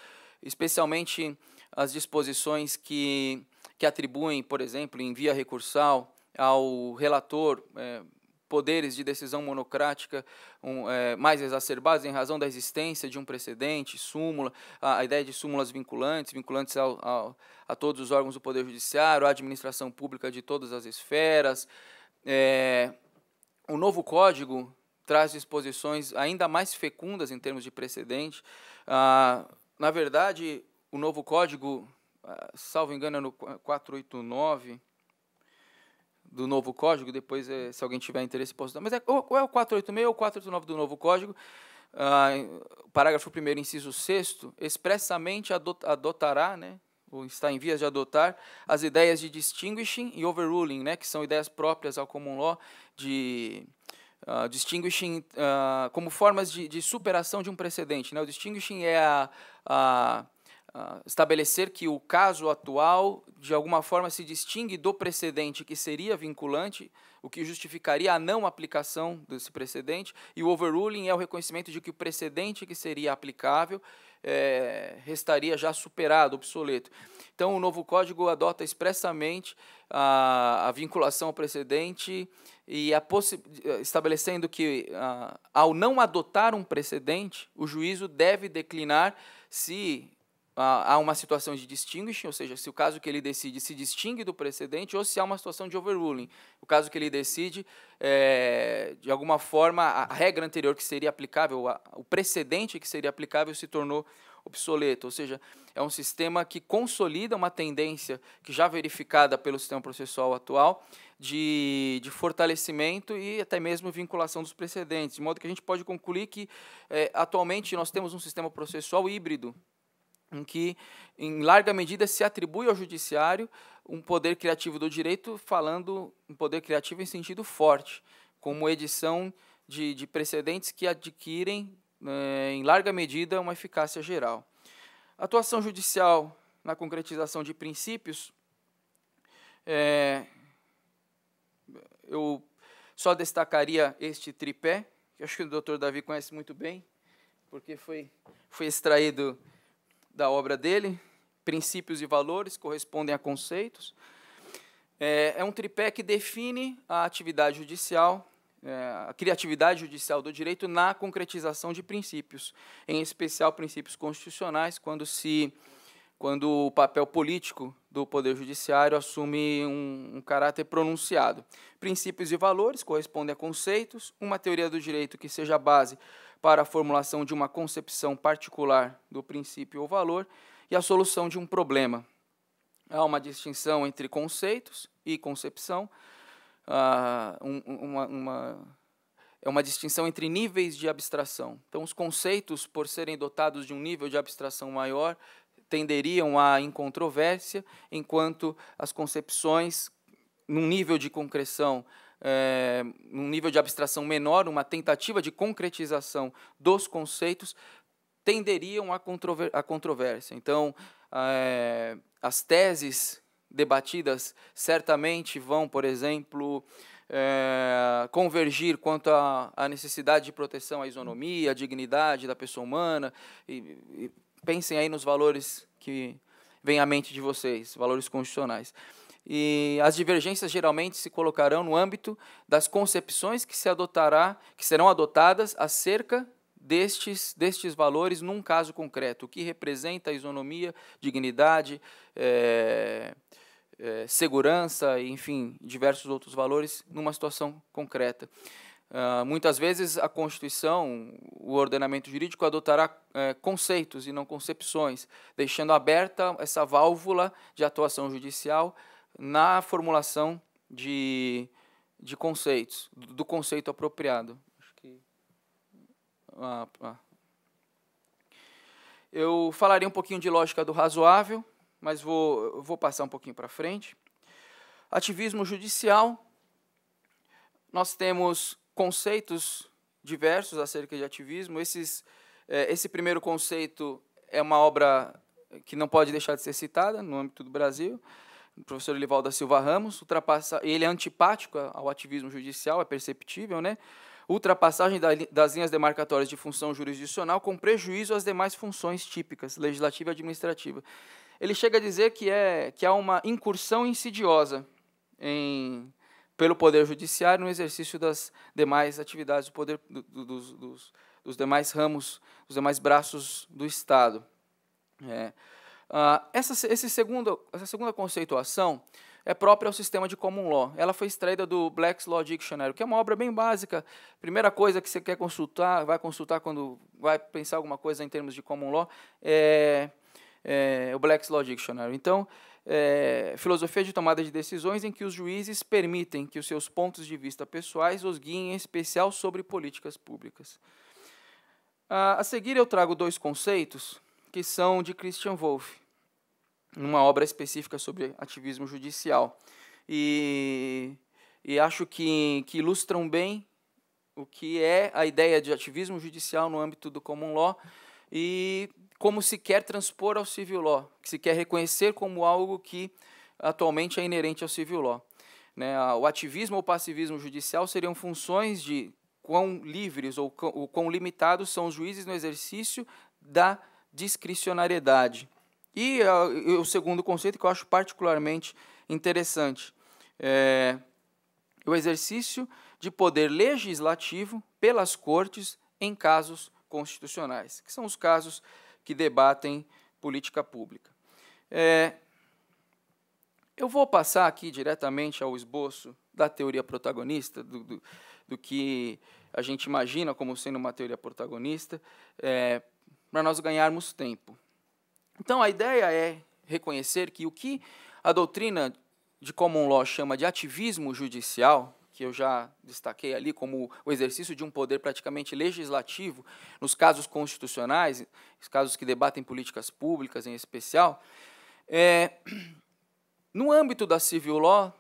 especialmente as disposições que, que atribuem, por exemplo, em via recursal, ao relator é, poderes de decisão monocrática um, é, mais exacerbados em razão da existência de um precedente, súmula, a, a ideia de súmulas vinculantes, vinculantes ao, ao, a todos os órgãos do Poder Judiciário, à administração pública de todas as esferas, é, o novo código traz disposições ainda mais fecundas em termos de precedente. Ah, na verdade, o novo código, ah, salvo engano, é no 489 do novo código, depois, eh, se alguém tiver interesse, posso dar. Mas é, ou é o 486 ou 489 do novo código, ah, parágrafo 1 inciso 6 expressamente adotará, né, ou tipo, está em vias de adotar, as ideias de distinguishing e overruling, né, que são ideias próprias ao common law de uh, distinguishing uh, como formas de, de, superação de um precedente. Né? O distinguishing é a, a, a estabelecer que o caso atual, de alguma forma, se distingue do precedente que seria vinculante, o que justificaria a não aplicação desse precedente, e o overruling é o reconhecimento de que o precedente que seria aplicável é, restaria já superado, obsoleto. Então, o novo código adota expressamente a, a vinculação ao precedente e estabelecendo que, a, ao não adotar um precedente, o juízo deve declinar se há uma situação de distinguishing, ou seja, se o caso que ele decide se distingue do precedente, ou se há uma situação de overruling. O caso que ele decide, é, de alguma forma, a regra anterior que seria aplicável, o precedente que seria aplicável, se tornou obsoleto. Ou seja, é um sistema que consolida uma tendência que já verificada pelo sistema processual atual de, de fortalecimento e até mesmo vinculação dos precedentes. De modo que a gente pode concluir que, é, atualmente, nós temos um sistema processual híbrido em que, em larga medida, se atribui ao judiciário um poder criativo do direito, falando um poder criativo em sentido forte, como edição de, de precedentes que adquirem, eh, em larga medida, uma eficácia geral. atuação judicial na concretização de princípios, eh, eu só destacaria este tripé, que acho que o doutor Davi conhece muito bem, porque foi, foi extraído da obra dele. Princípios e valores correspondem a conceitos. É, é um tripé que define a atividade judicial, é, a criatividade judicial do direito na concretização de princípios, em especial princípios constitucionais, quando se quando o papel político do Poder Judiciário assume um, um, caráter pronunciado. Princípios e valores correspondem a conceitos, uma teoria do direito que seja base para a formulação de uma concepção particular do princípio ou valor e a solução de um problema. Há uma distinção entre conceitos e concepção, ah, um, uma, uma, é uma distinção entre níveis de abstração. Então, os conceitos, por serem dotados de um nível de abstração maior, tenderiam à incontrovérsia, enquanto as concepções, num nível de concreção é, um nível de abstração menor, uma tentativa de concretização dos conceitos, tenderiam à controver controvérsia. Então, é, as teses debatidas certamente vão, por exemplo, é, convergir quanto à, à, necessidade de proteção à isonomia, à dignidade da pessoa humana. E, e pensem aí nos valores que vêm à mente de vocês, valores constitucionais e as divergências geralmente se colocarão no âmbito das concepções que se adotará, que serão adotadas acerca destes, destes valores num caso concreto, o que representa a isonomia, dignidade, é, é, segurança, enfim, diversos outros valores numa situação concreta. Uh, muitas vezes a Constituição, o ordenamento jurídico, adotará é, conceitos e não concepções, deixando aberta essa válvula de atuação judicial na formulação de, de conceitos, do conceito apropriado. Acho que. Ah, ah. Eu falaria um pouquinho de lógica do razoável, mas vou, vou passar um pouquinho para frente. Ativismo judicial. Nós temos conceitos diversos acerca de ativismo. Esses, eh, esse primeiro conceito é uma obra que não pode deixar de ser citada no âmbito do Brasil o professor Elival da Silva Ramos, ultrapassa, ele é antipático ao ativismo judicial, é perceptível, né? ultrapassagem das linhas demarcatórias de função jurisdicional com prejuízo às demais funções típicas, legislativa e administrativa. Ele chega a dizer que, é, que há uma incursão insidiosa em, pelo Poder Judiciário no exercício das demais atividades do poder, do, do, dos, dos, dos, demais ramos, dos demais braços do Estado. É. Ah, essa, esse segundo, essa segunda conceituação é própria ao sistema de common law. Ela foi extraída do Black's Law Dictionary, que é uma obra bem básica. Primeira coisa que você quer consultar, vai consultar quando vai pensar alguma coisa em termos de common law, é, é o Black's Law Dictionary. Então, é, filosofia de tomada de decisões em que os juízes permitem que os seus pontos de vista pessoais os guiem em especial sobre políticas públicas. Ah, a seguir eu trago dois conceitos que são de Christian Wolff, numa obra específica sobre ativismo judicial. E, e acho que, que ilustram bem o que é a ideia de ativismo judicial no âmbito do common law e como se quer transpor ao civil law, que se quer reconhecer como algo que atualmente é inerente ao civil law. Né? O ativismo ou passivismo judicial seriam funções de quão livres ou quão, ou quão limitados são os juízes no exercício da discricionariedade. E uh, o segundo conceito que eu acho particularmente interessante é o exercício de poder legislativo pelas cortes em casos constitucionais, que são os casos que debatem política pública. É, eu vou passar aqui diretamente ao esboço da teoria protagonista, do, do, do que a gente imagina como sendo uma teoria protagonista, é, para nós ganharmos tempo. Então a ideia é reconhecer que o que a doutrina de common law chama de ativismo judicial, que eu já destaquei ali como o exercício de um poder praticamente legislativo nos casos constitucionais, os casos que debatem políticas públicas em especial, é, no âmbito da civil law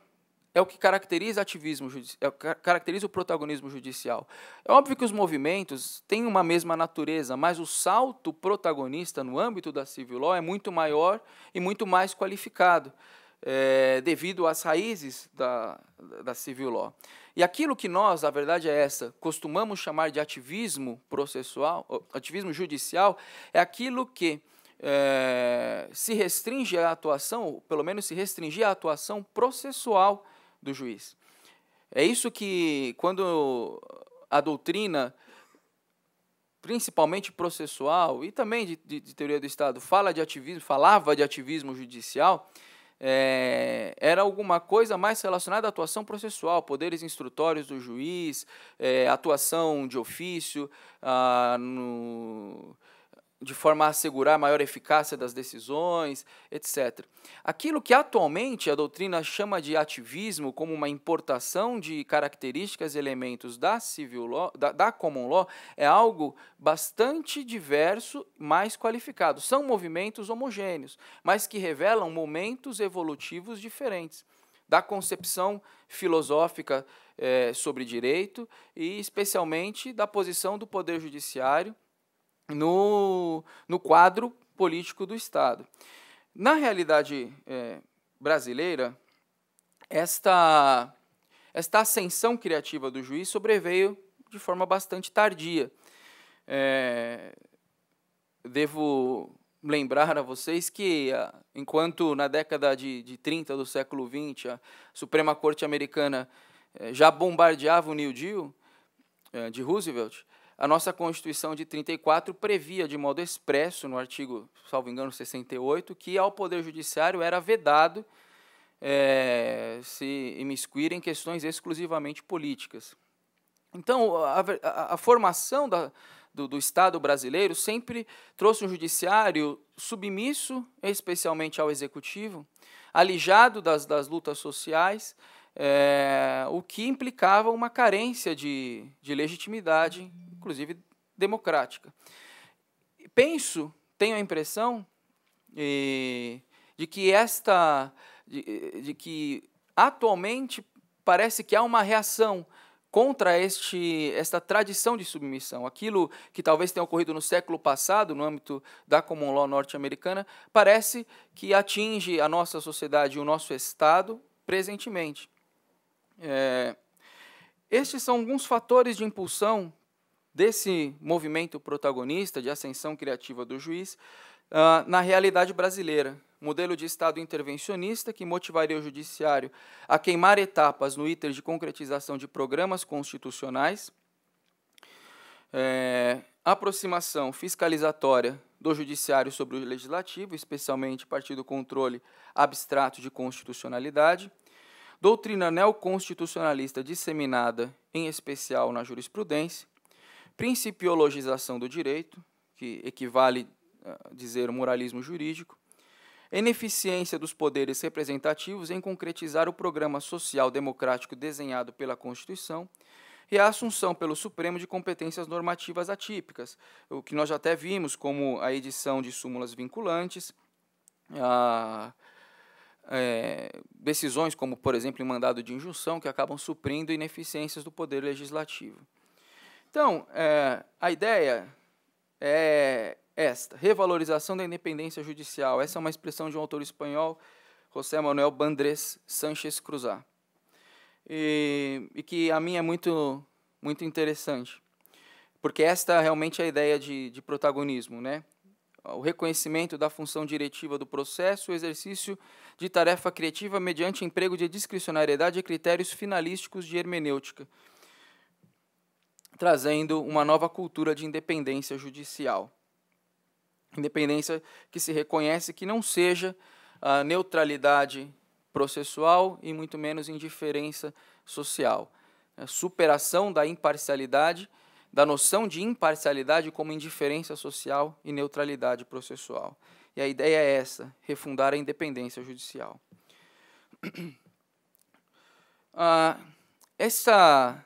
é o que caracteriza ativismo é o que caracteriza o protagonismo judicial. É óbvio que os movimentos têm uma mesma natureza, mas o salto protagonista no âmbito da civil law é muito maior e muito mais qualificado. É, devido às raízes da, da civil law. E aquilo que nós, a verdade é essa, costumamos chamar de ativismo processual, ativismo judicial, é aquilo que é, se restringe à atuação, pelo menos se restringir à atuação processual do juiz. É isso que, quando a doutrina, principalmente processual e também de, de, de teoria do Estado, fala de ativismo, falava de ativismo judicial, é, era alguma coisa mais relacionada à atuação processual, poderes instrutórios do juiz, é, atuação de ofício, ah, no, de forma a assegurar maior eficácia das decisões, etc. Aquilo que atualmente a doutrina chama de ativismo como uma importação de características e elementos da civil law, da, da common law, é algo bastante diverso, mais qualificado. São movimentos homogêneos, mas que revelam momentos evolutivos diferentes da concepção filosófica eh, sobre direito e especialmente da posição do poder judiciário no, no quadro político do Estado. Na realidade é, brasileira, esta, esta ascensão criativa do juiz sobreveio de forma bastante tardia. É, devo lembrar a vocês que, enquanto na década de, de 30 do século XX a Suprema Corte Americana é, já bombardeava o New Deal é, de Roosevelt, a nossa Constituição de 34 previa de modo expresso, no artigo, salvo engano, 68, que ao Poder Judiciário era vedado é, se imiscuir em questões exclusivamente políticas. Então, a, a, a formação da, do, do, Estado brasileiro sempre trouxe um judiciário submisso, especialmente ao executivo, alijado das, das lutas sociais, é, o que implicava uma carência de, de legitimidade inclusive democrática. Penso, tenho a impressão eh, de que esta, de, eh, de que atualmente parece que há uma reação contra este, esta tradição de submissão. Aquilo que talvez tenha ocorrido no século passado, no âmbito da common law norte-americana, parece que atinge a nossa sociedade e o nosso Estado presentemente. É, estes são alguns fatores de impulsão desse movimento protagonista de ascensão criativa do juiz uh, na realidade brasileira. Modelo de Estado intervencionista que motivaria o judiciário a queimar etapas no iter de concretização de programas constitucionais, é, aproximação fiscalizatória do judiciário sobre o legislativo, especialmente a partir do controle abstrato de constitucionalidade, doutrina neoconstitucionalista disseminada, em especial na jurisprudência, principiologização do direito, que equivale a dizer moralismo jurídico, ineficiência dos poderes representativos em concretizar o programa social democrático desenhado pela Constituição e a assunção pelo Supremo de competências normativas atípicas, o que nós já até vimos como a edição de súmulas vinculantes, a, é, decisões como, por exemplo, em mandado de injunção, que acabam suprindo ineficiências do poder legislativo. Então, é, a ideia é esta: revalorização da independência judicial. Essa é uma expressão de um autor espanhol, José Manuel Bandrés Sánchez Cruzá. E, e, que a mim é muito, muito interessante, porque esta é realmente é a ideia de, de protagonismo, né? o reconhecimento da função diretiva do processo, o exercício de tarefa criativa mediante emprego de discricionariedade e critérios finalísticos de hermenêutica trazendo uma nova cultura de independência judicial. Independência que se reconhece que não seja a neutralidade processual e muito menos indiferença social. A superação da imparcialidade, da noção de imparcialidade como indiferença social e neutralidade processual. E a ideia é essa: refundar a independência judicial. (clears throat) Ah, essa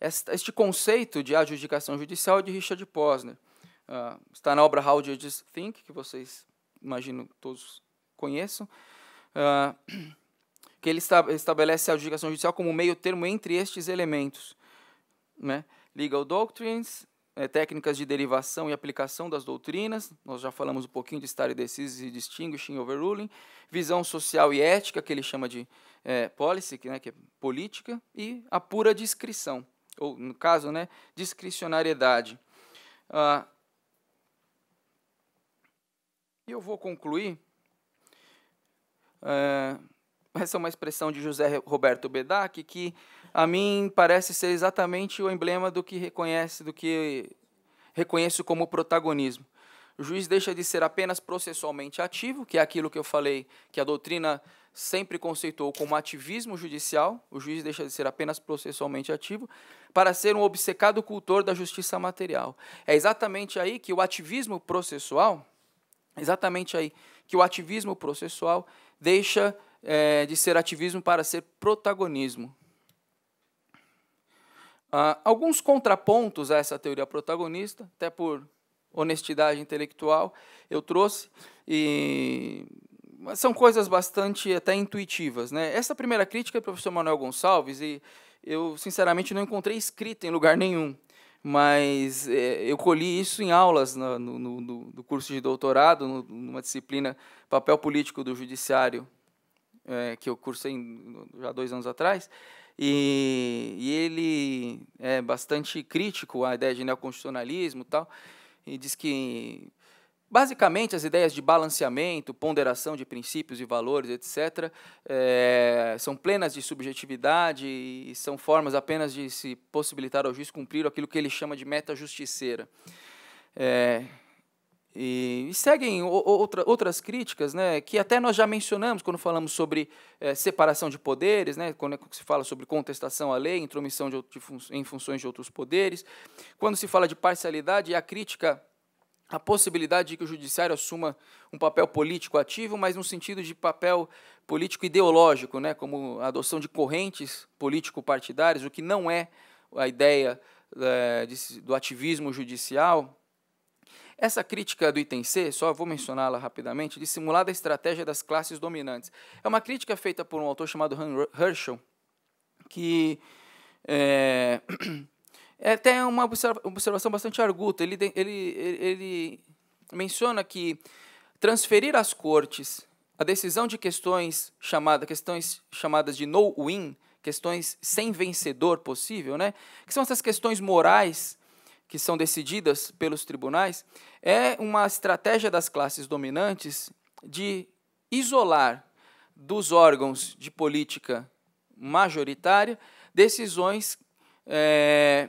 este conceito de adjudicação judicial é de Richard Posner. Ah, está na obra How Judges Think, que vocês, imagino, todos conheçam, ah, (clears throat) que ele estabelece a adjudicação judicial como meio termo entre estes elementos. Né? Legal Doctrines, eh, técnicas de derivação e aplicação das doutrinas, nós já falamos um pouquinho de stare decisis e distinguishing overruling, visão social e ética, que ele chama de eh, policy, que, né, que é política, e a pura discrição ou no caso, né, discricionariedade. Ah, e ah, eu vou concluir. Ah, essa é uma expressão de José Roberto Bedac que a mim parece ser exatamente o emblema do que reconhece, do que reconheço como protagonismo o juiz deixa de ser apenas processualmente ativo, que é aquilo que eu falei que a doutrina sempre conceitou como ativismo judicial, o juiz deixa de ser apenas processualmente ativo, para ser um obcecado cultor da justiça material. É exatamente aí que o ativismo processual, exatamente aí que o ativismo processual deixa é, de ser ativismo para ser protagonismo. Ah, alguns contrapontos a essa teoria protagonista, até por honestidade intelectual eu trouxe e são coisas bastante até intuitivas, né? Essa primeira crítica é do professor Manuel Gonçalves e eu sinceramente não encontrei escrita em lugar nenhum, mas é, eu colhi isso em aulas no, no, no, no curso de doutorado, numa disciplina papel político do judiciário é, que eu cursei já dois anos atrás. E, e, ele é bastante crítico à ideia de neoconstitucionalismo e tal e diz que Basicamente, as ideias de balanceamento, ponderação de princípios e valores, etc., é, são plenas de subjetividade e são formas apenas de se possibilitar ao juiz cumprir aquilo que ele chama de meta justiceira. É, e, seguem outra, outras críticas, né, que até nós já mencionamos quando falamos sobre é, separação de poderes, né, quando é se fala sobre contestação à lei, intromissão de, de fun em funções de outros poderes. Quando se fala de parcialidade, a crítica a possibilidade de que o judiciário assuma um papel político ativo, mas no sentido de papel político ideológico, né, como a adoção de correntes político-partidárias, o que não é a ideia é, de, do ativismo judicial, essa crítica do item C, só vou mencioná-la rapidamente, de simular da estratégia das classes dominantes. É uma crítica feita por um autor chamado Han Herschel, que é, (clears throat) é até uma observação bastante arguta. Ele, ele, ele menciona que transferir às cortes a decisão de questões, chamada, questões chamadas de no win, questões sem vencedor possível, né? que são essas questões morais que são decididas pelos tribunais, é uma estratégia das classes dominantes de isolar dos órgãos de política majoritária decisões é,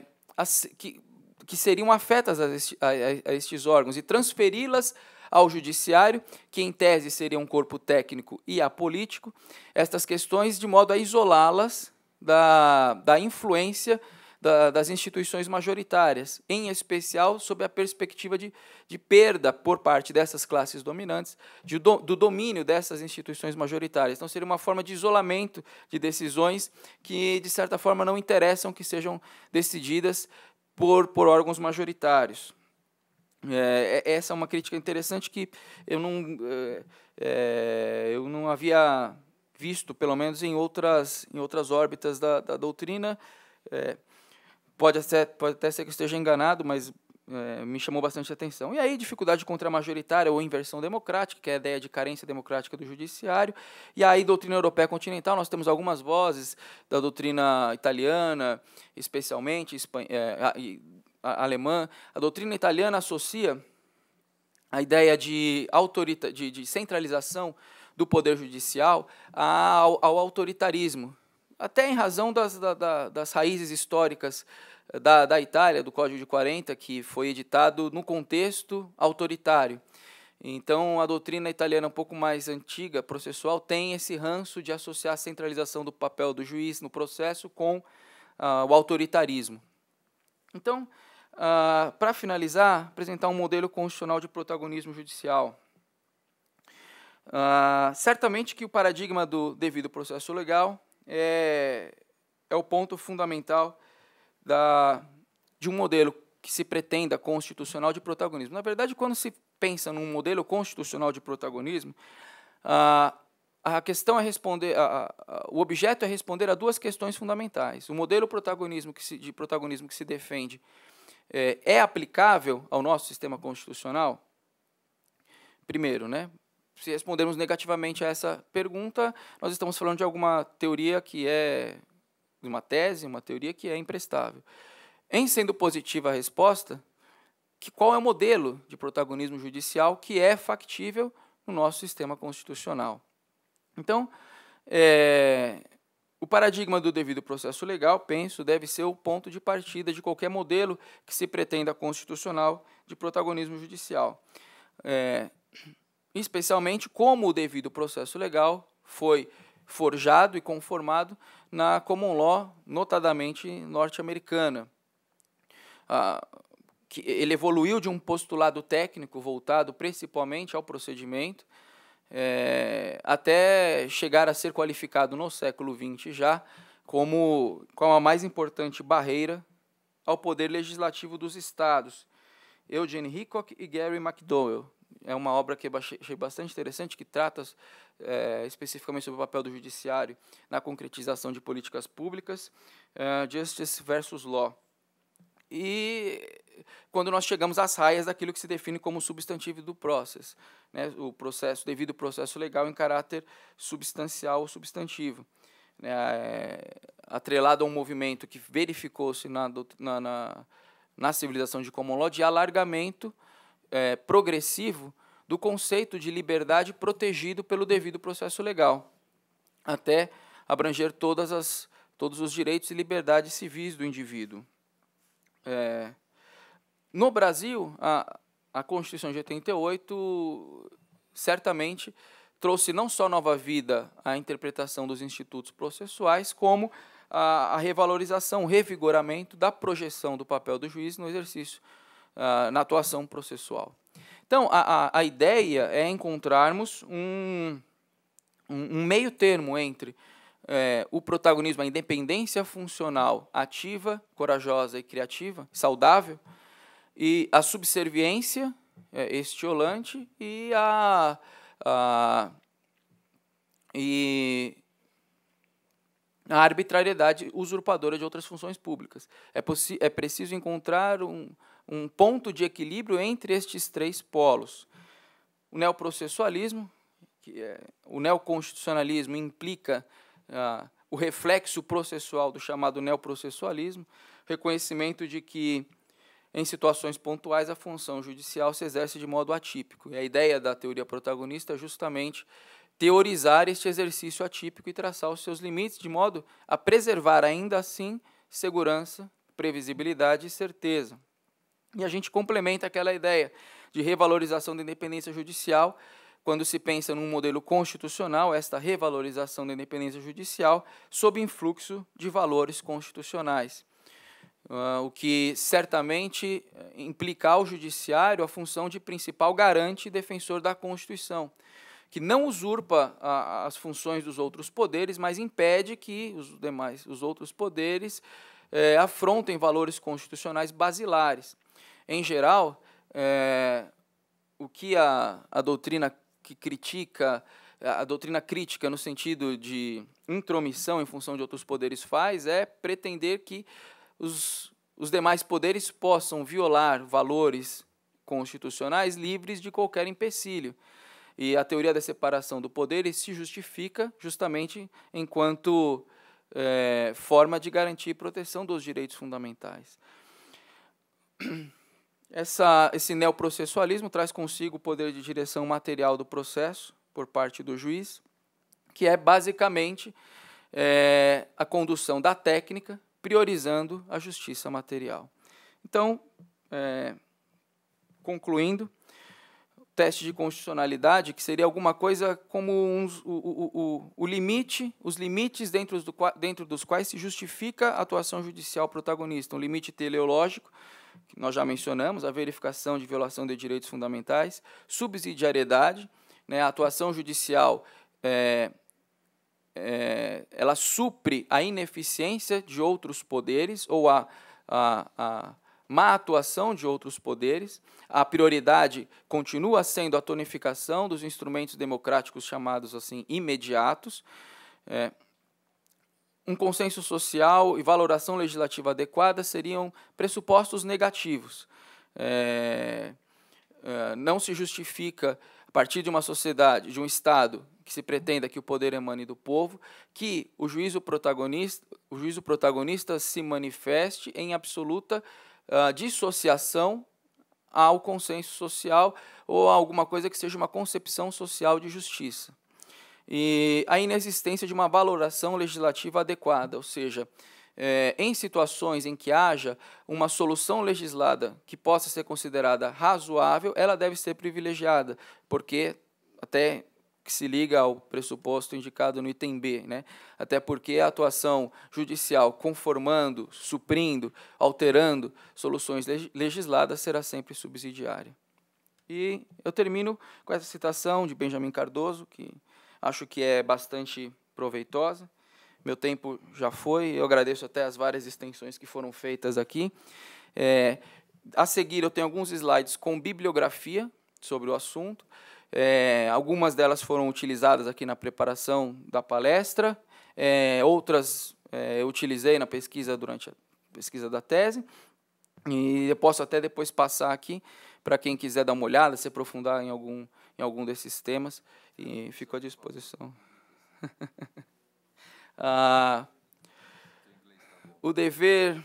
que, que seriam afetas a, a, a estes órgãos e transferi-las ao judiciário, que em tese seria um corpo técnico e apolítico, estas questões de modo a isolá-las da, da influência da, das instituições majoritárias, em especial sob a perspectiva de, de perda por parte dessas classes dominantes, de, do, do domínio dessas instituições majoritárias. Então, seria uma forma de isolamento de decisões que, de certa forma, não interessam que sejam decididas por, por órgãos majoritários. É, é essa é uma crítica interessante que eu não, é, é, eu não havia visto, pelo menos em outras, em outras órbitas da, da doutrina. É, Pode, pode até ser que eu esteja enganado, mas é, me chamou bastante atenção. E aí, dificuldade contra a majoritária ou inversão democrática, que é a ideia de carência democrática do judiciário. E aí, doutrina europeia continental, nós temos algumas vozes da doutrina italiana, especialmente é, a, a alemã. A doutrina italiana associa a ideia de, autorita de, de centralização do poder judicial ao, ao autoritarismo até em razão das, da, da, das raízes históricas eh, da, da Itália, do Código de 40, que foi editado no contexto autoritário. Então, a doutrina italiana um pouco mais antiga, processual, tem esse ranço de associar a centralização do papel do juiz no processo com ah, o autoritarismo. Então, ah, para finalizar, apresentar um modelo constitucional de protagonismo judicial. Ah, certamente que o paradigma do devido processo legal é, é o ponto fundamental da, de um modelo que se pretenda constitucional de protagonismo. Na verdade, quando se pensa num modelo constitucional de protagonismo, a, a questão é responder, a, a, o objeto é responder a duas questões fundamentais. O modelo protagonismo que se, de protagonismo que se defende é, é aplicável ao nosso sistema constitucional? Primeiro, né? se respondermos negativamente a essa pergunta, nós estamos falando de alguma teoria que é uma tese, uma teoria que é imprestável. Em sendo positiva a resposta, que qual é o modelo de protagonismo judicial que é factível no nosso sistema constitucional? Então, é, o paradigma do devido processo legal, penso, deve ser o ponto de partida de qualquer modelo que se pretenda constitucional de protagonismo judicial. É, especialmente como o devido processo legal foi forjado e conformado na common law, notadamente norte-americana. Ah, ele evoluiu de um postulado técnico voltado principalmente ao procedimento, é, até chegar a ser qualificado no século XX já como, como a mais importante barreira ao poder legislativo dos estados. Eugene Hickok e Gary McDowell é uma obra que eu achei bastante interessante, que trata é, especificamente sobre o papel do judiciário na concretização de políticas públicas, é, Justice versus Law. E quando nós chegamos às raias daquilo que se define como substantivo do processo, né, o processo devido ao processo legal em caráter substancial ou substantivo, né, é, atrelado a um movimento que verificou-se na, na, na, na civilização de common law de alargamento é, progressivo do conceito de liberdade protegido pelo devido processo legal, até abranger todas as, todos os direitos e liberdades civis do indivíduo. É, no Brasil, a, a Constituição de 88 certamente trouxe não só nova vida à interpretação dos institutos processuais, como a, a revalorização, o revigoramento da projeção do papel do juiz no exercício uh, na atuação processual. Então, a, a, a ideia é encontrarmos um, um, um meio termo entre é, o protagonismo, a independência funcional ativa, corajosa e criativa, saudável, e a subserviência é, estiolante e a, a e a arbitrariedade usurpadora de outras funções públicas. É, é preciso encontrar um, um ponto de equilíbrio entre estes três polos. O neoprocessualismo, que é, o neoconstitucionalismo implica ah, o reflexo processual do chamado neoprocessualismo, reconhecimento de que em situações pontuais a função judicial se exerce de modo atípico. E a ideia da teoria protagonista é justamente teorizar este exercício atípico e traçar os seus limites de modo a preservar ainda assim segurança, previsibilidade e certeza. E a gente complementa aquela ideia de revalorização da independência judicial. Quando se pensa num modelo constitucional, esta revalorização da independência judicial sob influxo de valores constitucionais. Uh, o que certamente eh, implica ao judiciário a função de principal garante e defensor da Constituição, que não usurpa a, ah, as funções dos outros poderes, mas impede que os demais, os outros poderes, eh, afrontem valores constitucionais basilares. Em geral, é, o que a, a doutrina que critica, a doutrina crítica no sentido de intromissão em função de outros poderes faz é pretender que os, os demais poderes possam violar valores constitucionais livres de qualquer empecilho. E a teoria da separação do poder se justifica justamente enquanto é, forma de garantir proteção dos direitos fundamentais. (clears throat) Essa, esse neoprocessualismo traz consigo o poder de direção material do processo por parte do juiz, que é basicamente é, a condução da técnica, priorizando a justiça material. Então, é, concluindo, o teste de constitucionalidade, que seria alguma coisa como uns, o, o, o, o, limite, os limites dentro, do, dentro dos quais se justifica a atuação judicial protagonista, um limite teleológico, que nós já mencionamos, a verificação de violação de direitos fundamentais, subsidiariedade, né, a atuação judicial é, é, ela supre a ineficiência de outros poderes ou a, a, a má atuação de outros poderes, a prioridade continua sendo a tonificação dos instrumentos democráticos chamados assim imediatos. É, um consenso social e valoração legislativa adequada seriam pressupostos negativos. É, é, não se justifica, a partir de uma sociedade, de um Estado, que se pretenda que o poder emane do povo, que o juízo protagonista, o juízo protagonista se manifeste em absoluta uh, dissociação ao consenso social ou a alguma coisa que seja uma concepção social de justiça e a inexistência de uma valoração legislativa adequada, ou seja, é, em situações em que haja uma solução legislada que possa ser considerada razoável, ela deve ser privilegiada, porque até que se liga ao pressuposto indicado no item B, né? até porque a atuação judicial conformando, suprindo, alterando soluções legisladas será sempre subsidiária. E eu termino com essa citação de Benjamin Cardoso, que acho que é bastante proveitosa. Meu tempo já foi, eu agradeço até as várias extensões que foram feitas aqui. É, a seguir, eu tenho alguns slides com bibliografia sobre o assunto. É, algumas delas foram utilizadas aqui na preparação da palestra, é, outras é, eu utilizei na pesquisa durante a pesquisa da tese. E eu posso até depois passar aqui para quem quiser dar uma olhada, se aprofundar em algum, em algum desses temas. E fico à disposição. (laughs) ah, o dever,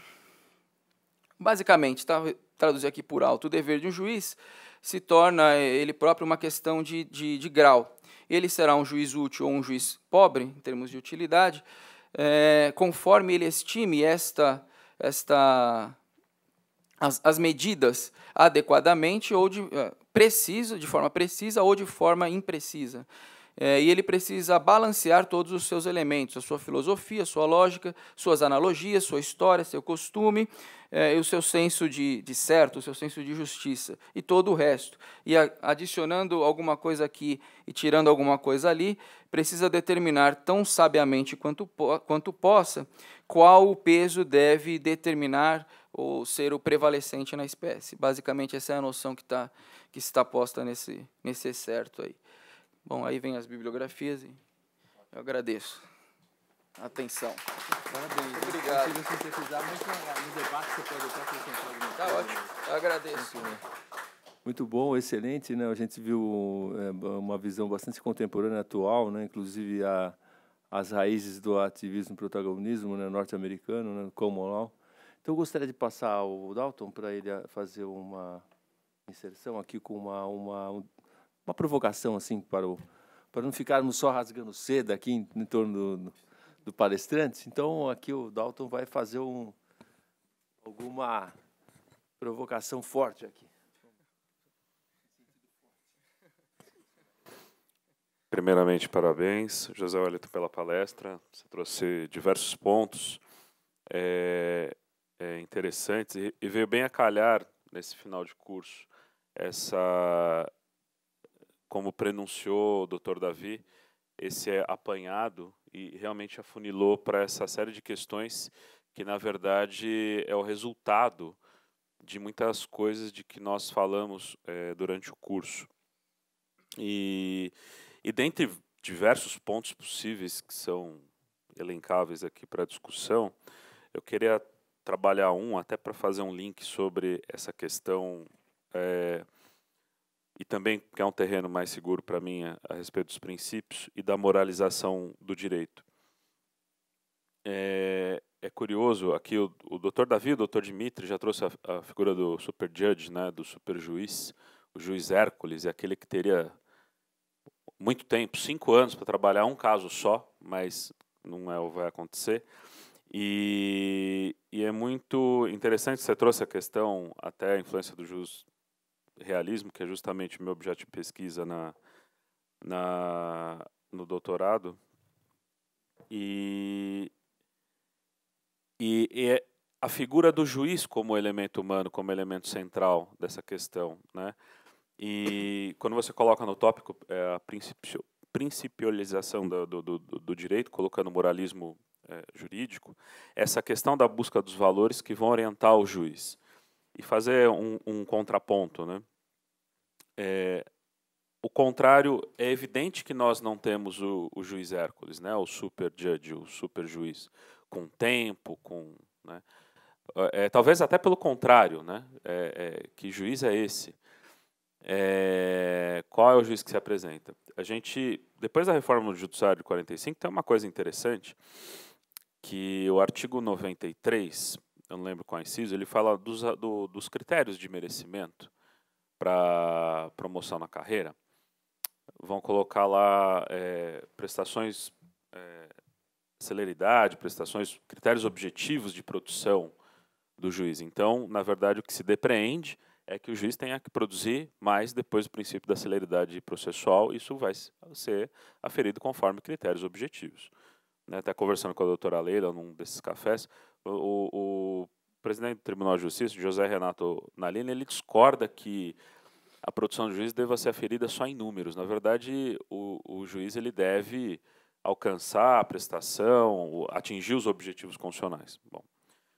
basicamente, tá, traduzir aqui por alto, o dever de um juiz se torna ele próprio uma questão de, de, de grau. Ele será um juiz útil ou um juiz pobre, em termos de utilidade, é, conforme ele estime esta, esta as, as medidas adequadamente ou de, eh, preciso, de forma precisa ou de forma imprecisa. É, e ele precisa balancear todos os seus elementos, a sua filosofia, a sua lógica, suas analogias, sua história, seu costume, é, e o seu senso de, de, certo, o seu senso de justiça e todo o resto. E a, adicionando alguma coisa aqui e tirando alguma coisa ali, precisa determinar tão sabiamente quanto, quanto possa qual o peso deve determinar ou ser o prevalecente na espécie. Basicamente, essa é a noção que, tá, que está posta nesse, nesse excerto aí. Bom, aí vem as bibliografias e eu agradeço. Atenção. Parabéns. Muito obrigado. Eu sintetizar muito no debate você pode até acrescentar Tá ótimo. Eu agradeço. Muito bom, excelente, né? A gente viu é, uma visão bastante contemporânea, atual, né? Inclusive a, as raízes do ativismo, protagonismo né? norte-americano, né? Common Law. Então, eu gostaria de passar o Dalton para ele fazer uma inserção aqui com uma, uma, uma provocação assim para, o, para não ficarmos só rasgando seda aqui em, em torno do, do palestrante. Então, aqui o Dalton vai fazer um, alguma provocação forte aqui. Primeiramente, parabéns, José Wellington, pela palestra. Você trouxe diversos pontos. É, é, interessantes e, e, veio bem a calhar nesse final de curso essa, como prenunciou o Dr. Davi, esse é apanhado e realmente afunilou para essa série de questões que na verdade é o resultado de muitas coisas de que nós falamos é, durante o curso. E, e dentre diversos pontos possíveis que são elencáveis aqui para discussão, eu queria trabalhar um até para fazer um link sobre essa questão é, e também que é um terreno mais seguro para mim a, a, respeito dos princípios e da moralização do direito. É, é curioso, aqui o, o doutor Davi o doutor Dimitri já trouxe a, a, figura do super judge, né, do super juiz, o juiz Hércules, é aquele que teria muito tempo, cinco anos para trabalhar um caso só, mas não é o vai acontecer. E, e é muito interessante você trouxe a questão até a influência do jus realismo, que é justamente o meu objeto de pesquisa na, na no doutorado. E, e, e é a figura do juiz como elemento humano, como elemento central dessa questão, né? E quando você coloca no tópico é, a principi principialização do, do, do, do direito, colocando o moralismo é, jurídico, essa questão da busca dos valores que vão orientar o juiz. E fazer um, um contraponto. Né? É, o contrário, é evidente que nós não temos o, o juiz Hércules, né? o super judge, o super juiz, com tempo, com. Né? É, talvez até pelo contrário, né? É, é, que juiz é esse? qual é o juiz que se apresenta? A gente, depois da reforma do Judiciário de 45, tem uma coisa interessante que o artigo 93, eu não lembro qual é inciso, ele fala dos, do, dos critérios de merecimento para promoção na carreira. Vão colocar lá é, prestações, é, celeridade, prestações, critérios objetivos de produção do juiz. Então, na verdade, o que se depreende é que o juiz tenha que produzir mais depois do princípio da celeridade processual, isso vai ser aferido conforme critérios objetivos né, até conversando com a doutora Leila num desses cafés, o, o, presidente do Tribunal de Justiça, José Renato Nalini, ele discorda que a produção do juiz deva ser aferida só em números. Na verdade, o, o juiz ele deve alcançar a prestação, atingir os objetivos constitucionais. Bom,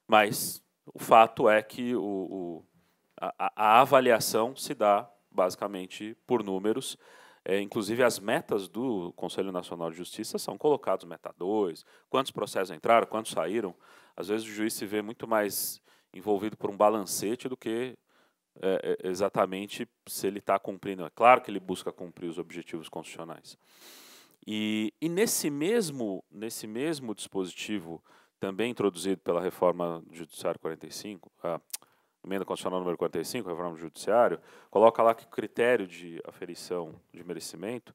mas o fato é que o, o a, a avaliação se dá basicamente por números. É, inclusive, as metas do Conselho Nacional de Justiça são colocados meta 2, quantos processos entraram, quantos saíram. Às vezes o juiz se vê muito mais envolvido por um balancete do que é, é exatamente se ele está cumprindo. É claro que ele busca cumprir os objetivos constitucionais. E, e nesse, mesmo, nesse mesmo dispositivo, também introduzido pela reforma judiciária 45, a, emenda constitucional número 45, reforma do judiciário, coloca lá que o critério de aferição de merecimento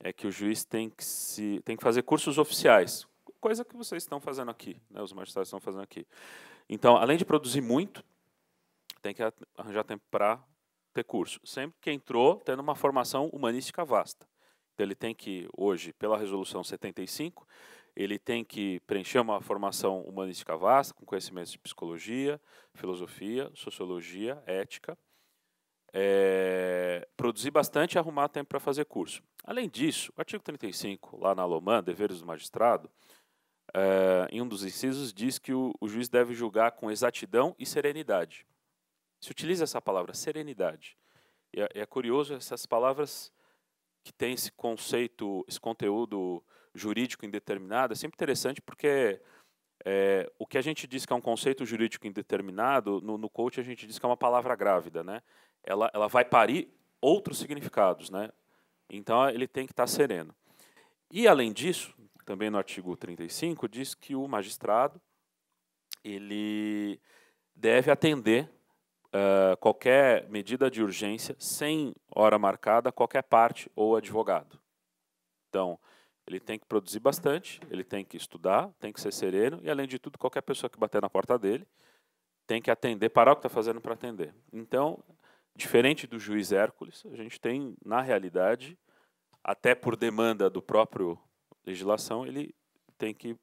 é que o juiz tem que, se, tem que fazer cursos oficiais, coisa que vocês estão fazendo aqui, né, os magistrados estão fazendo aqui. Então, além de produzir muito, tem que arranjar tempo para ter curso. Sempre que entrou, tendo uma formação humanística vasta. Então, ele tem que, hoje, pela resolução 75, ele tem que preencher uma formação humanística vasta, com conhecimentos de psicologia, filosofia, sociologia, ética, é, produzir bastante e arrumar tempo para fazer curso. Além disso, o artigo 35, lá na Alomã, Deveres do Magistrado, é, em um dos incisos, diz que o, o juiz deve julgar com exatidão e serenidade. Se utiliza essa palavra, serenidade. E é, é curioso essas palavras que têm esse conceito, esse conteúdo jurídico indeterminado é sempre interessante porque é, o que a gente diz que é um conceito jurídico indeterminado, no, no coach a gente diz que é uma palavra grávida. Né? Ela, ela vai parir outros significados. Né? Então, ele tem que estar sereno. E, além disso, também no artigo 35, diz que o magistrado ele deve atender uh, qualquer medida de urgência sem hora marcada, qualquer parte ou advogado. Então, ele tem que produzir bastante, ele tem que estudar, tem que ser sereno e, além de tudo, qualquer pessoa que bater na porta dele tem que atender, parar o que está fazendo para atender. Então, diferente do juiz Hércules, a gente tem, na realidade, até por demanda do próprio legislação, ele tem que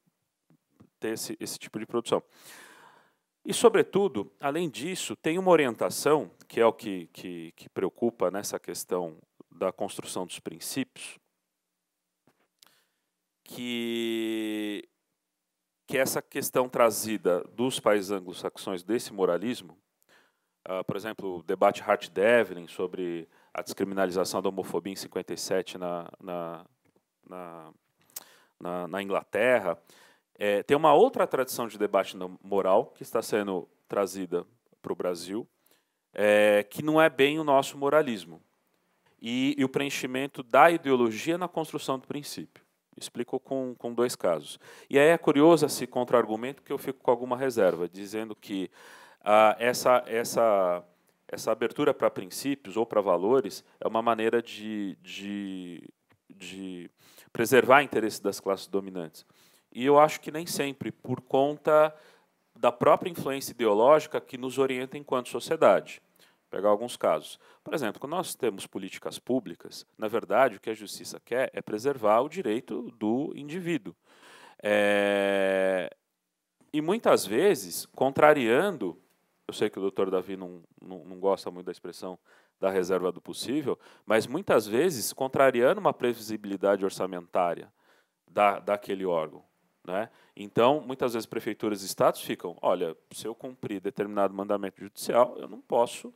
ter esse, esse tipo de produção. E, sobretudo, além disso, tem uma orientação, que é o que, que, que preocupa nessa questão da construção dos princípios, que que essa questão trazida dos países anglo-saxões desse moralismo, uh, por exemplo, o debate Hart-Devlin sobre a descriminalização da homofobia em 57 na, na, na, na, na Inglaterra, é, tem uma outra tradição de debate moral que está sendo trazida para o Brasil, é, que não é bem o nosso moralismo, e, e o preenchimento da ideologia na construção do princípio. Explico com, com dois casos. E aí é curioso esse contra-argumento que eu fico com alguma reserva, dizendo que ah, essa, essa, essa abertura para princípios ou para valores é uma maneira de, de, de preservar o interesse das classes dominantes. E eu acho que nem sempre, por conta da própria influência ideológica que nos orienta enquanto sociedade pegar alguns casos. Por exemplo, quando nós temos políticas públicas, na verdade, o que a justiça quer é preservar o direito do indivíduo. É... E muitas vezes, contrariando, eu sei que o doutor Davi não, não, não gosta muito da expressão da reserva do possível, mas muitas vezes contrariando uma previsibilidade orçamentária da, daquele órgão. Né? Então, muitas vezes prefeituras e estados ficam, olha, se eu cumprir determinado mandamento judicial, eu não posso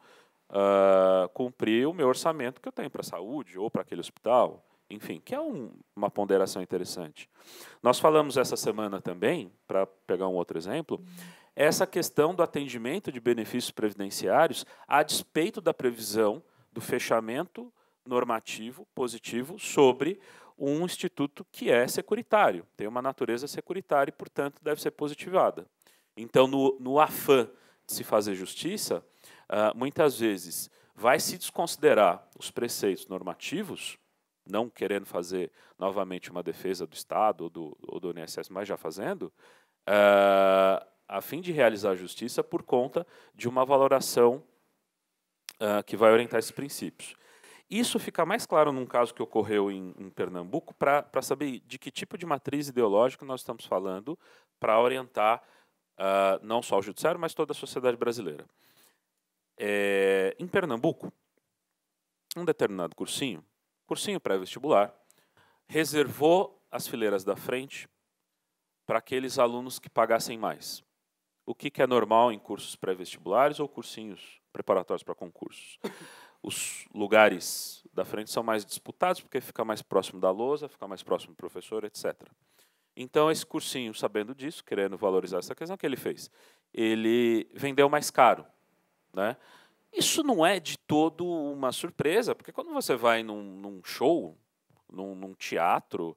uh, cumprir o meu orçamento que eu tenho para a saúde ou para aquele hospital, enfim, que é um, uma ponderação interessante. Nós falamos essa semana também, para pegar um outro exemplo, essa questão do atendimento de benefícios previdenciários a despeito da previsão do fechamento normativo positivo sobre um instituto que é securitário, tem uma natureza securitária e, portanto, deve ser positivada. Então, no, no afã de se fazer justiça, uh, muitas vezes vai se desconsiderar os preceitos normativos, não querendo fazer novamente uma defesa do Estado ou do, ou do INSS, mas já fazendo, uh, a fim de realizar a justiça por conta de uma valoração uh, que vai orientar esses princípios. Isso fica mais claro num caso que ocorreu em, em Pernambuco, para saber de que tipo de matriz ideológica nós estamos falando para orientar uh, não só o judiciário, mas toda a sociedade brasileira é, em Pernambuco, um determinado cursinho, cursinho pré-vestibular, reservou as fileiras da frente para aqueles alunos que pagassem mais. O que, que é normal em cursos pré-vestibulares ou cursinhos preparatórios para concursos? Os lugares da frente são mais disputados porque fica mais próximo da lousa, fica mais próximo do professor, etc. Então, esse cursinho, sabendo disso, querendo valorizar essa questão, o que ele fez? Ele vendeu mais caro né? Isso não é de todo uma surpresa, porque quando você vai num, num show, num, num teatro,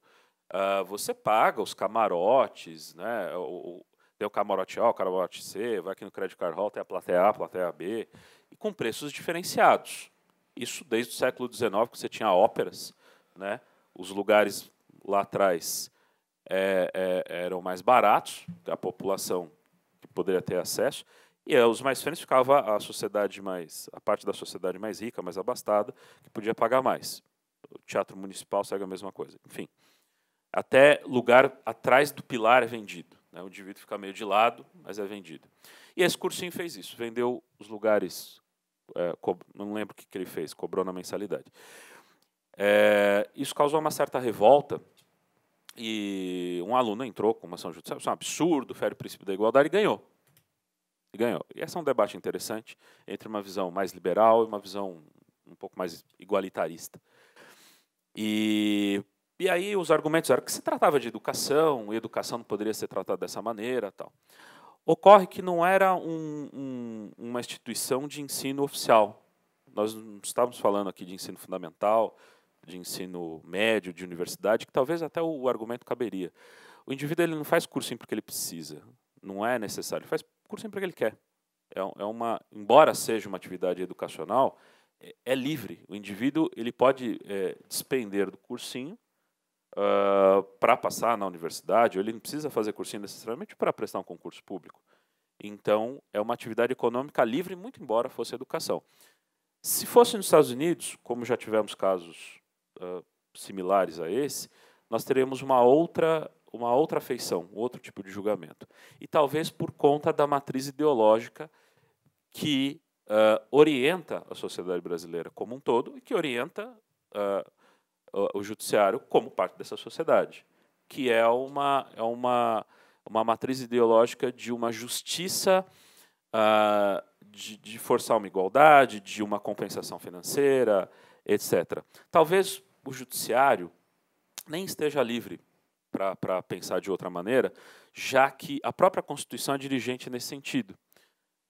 uh, você paga os camarotes, né? O, o, tem o camarote A, o camarote C, vai aqui no Credit Card Hall, tem a plateia A, a plateia B, e com preços diferenciados. Isso desde o século XIX, que você tinha óperas, né? os lugares lá atrás é, é, eram mais baratos, a população que poderia ter acesso, e é, os mais finos ficava a sociedade mais, a parte da sociedade mais rica, mais abastada, que podia pagar mais. O teatro municipal segue a mesma coisa. Enfim, até lugar atrás do pilar é vendido. Né? O indivíduo fica meio de lado, mas é vendido. E esse cursinho fez isso, vendeu os lugares, é, não lembro o que, que ele fez, cobrou na mensalidade. É, isso causou uma certa revolta e um aluno entrou com uma ação judicial, isso é um absurdo, fere o princípio da igualdade e ganhou e ganhou. E esse é um debate interessante entre uma visão mais liberal e uma visão um pouco mais igualitarista. E, e aí os argumentos eram que se tratava de educação, e educação não poderia ser tratada dessa maneira. tal. Ocorre que não era um, um, uma instituição de ensino oficial. Nós não estávamos falando aqui de ensino fundamental, de ensino médio, de universidade, que talvez até o, o argumento caberia. O indivíduo ele não faz cursinho porque ele precisa, não é necessário, ele faz curso sempre é que ele quer. É, é uma, embora seja uma atividade educacional, é, é livre. O indivíduo ele pode é, despender do cursinho uh, ah, para passar na universidade, ou ele não precisa fazer cursinho necessariamente para prestar um concurso público. Então, é uma atividade econômica livre, muito embora fosse educação. Se fosse nos Estados Unidos, como já tivemos casos uh, similares a esse, nós teremos uma outra uma outra afeição, outro tipo de julgamento. E talvez por conta da matriz ideológica que uh, orienta a sociedade brasileira como um todo e que orienta uh, o judiciário como parte dessa sociedade, que é uma, é uma, uma matriz ideológica de uma justiça uh, de, de forçar uma igualdade, de uma compensação financeira, etc. Talvez o judiciário nem esteja livre para pensar de outra maneira, já que a própria Constituição é dirigente nesse sentido,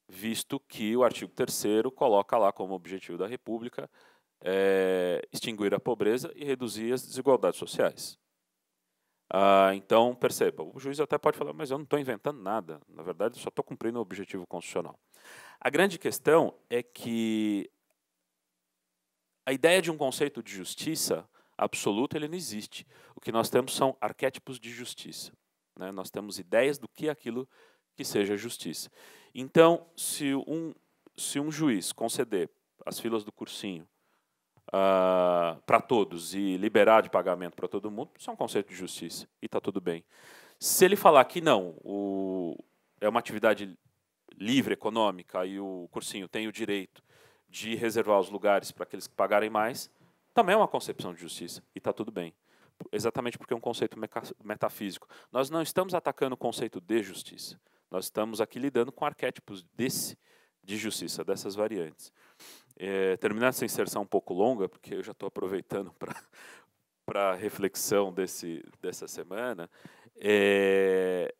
visto que o artigo 3 coloca lá como objetivo da República é, extinguir a pobreza e reduzir as desigualdades sociais. Ah, então, perceba, o juiz até pode falar, mas eu não estou inventando nada, na verdade, eu só estou cumprindo o objetivo constitucional. A grande questão é que a ideia de um conceito de justiça absoluto ele não existe. O que nós temos são arquétipos de justiça. Né? Nós temos ideias do que é aquilo que seja justiça. Então, se um, se um juiz conceder as filas do cursinho uh, ah, para todos e liberar de pagamento para todo mundo, isso é um conceito de justiça e está tudo bem. Se ele falar que não, o, é uma atividade livre, econômica, e o cursinho tem o direito de reservar os lugares para aqueles que pagarem mais, também é uma concepção de justiça e está tudo bem. Exatamente porque é um conceito metafísico. Nós não estamos atacando o conceito de justiça. Nós estamos aqui lidando com arquétipos desse de justiça, dessas variantes. É, terminar essa inserção um pouco longa, porque eu já estou aproveitando para (laughs) para reflexão desse dessa semana. É,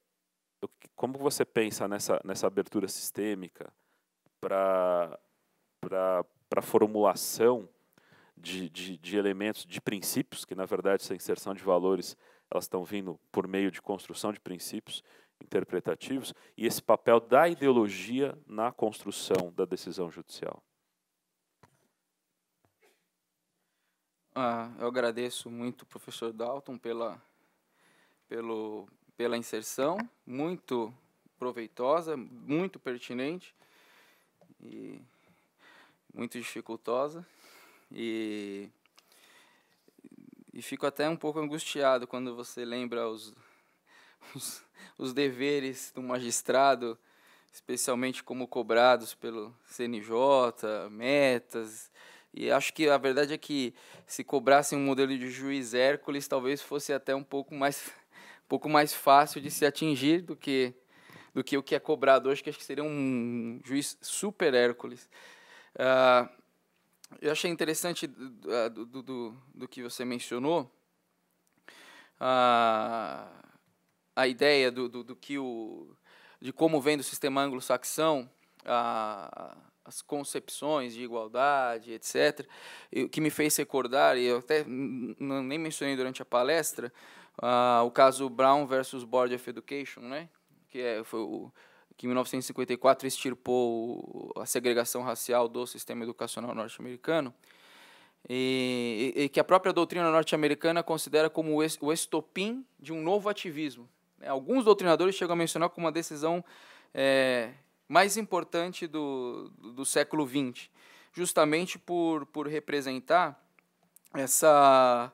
como você pensa nessa nessa abertura sistêmica para para para formulação de, de, de elementos, de princípios, que na verdade essa inserção de valores elas estão vindo por meio de construção de princípios interpretativos e esse papel da ideologia na construção da decisão judicial. Ah, eu agradeço muito, professor Dalton, pela, pelo, pela inserção, muito proveitosa, muito pertinente e muito dificultosa. E, e fico até um pouco angustiado quando você lembra os, os, os deveres do magistrado, especialmente como cobrados pelo CNJ, metas. E acho que a verdade é que se cobrassem um modelo de juiz Hércules, talvez fosse até um pouco mais, um pouco mais fácil de se atingir do que, do que o que é cobrado hoje, que acho que seria um juiz super Hércules. Uh, eu achei interessante eh, eh, do, do, do, do que você mencionou a, a ideia do, do, do, que o de como vem do sistema anglo-saxão as concepções de igualdade, etc. O que me fez recordar e eu até nem mencionei durante a palestra a, o caso Brown versus Board of Education, né? Que é, foi o, que em 1954 extirpou a segregação racial do sistema educacional norte-americano, e, e, que a própria doutrina norte-americana considera como o estopim de um novo ativismo. É, alguns doutrinadores chegam a mencionar como uma decisão é, mais importante do, do século XX, justamente por, por representar essa,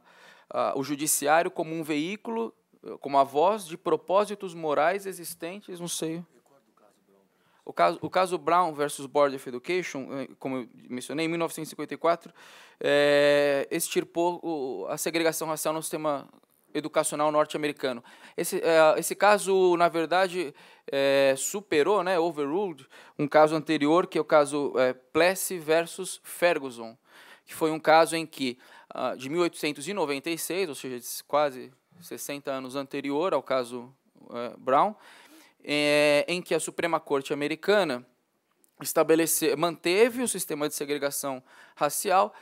o judiciário como um veículo, como a voz de propósitos morais existentes no seio o caso, o caso Brown versus Board of Education, eh, como eu mencionei, em 1954, é, eh, extirpou a segregação racial no sistema educacional norte-americano. Esse, é, esse caso, na verdade, é, superou, né, overruled, um caso anterior, que é o caso é, Plessy versus Ferguson, que foi um caso em que, ah, de 1896, ou seja, quase 60 anos anterior ao caso Brown, é, em que a Suprema Corte americana estabeleceu, manteve o sistema de segregação racial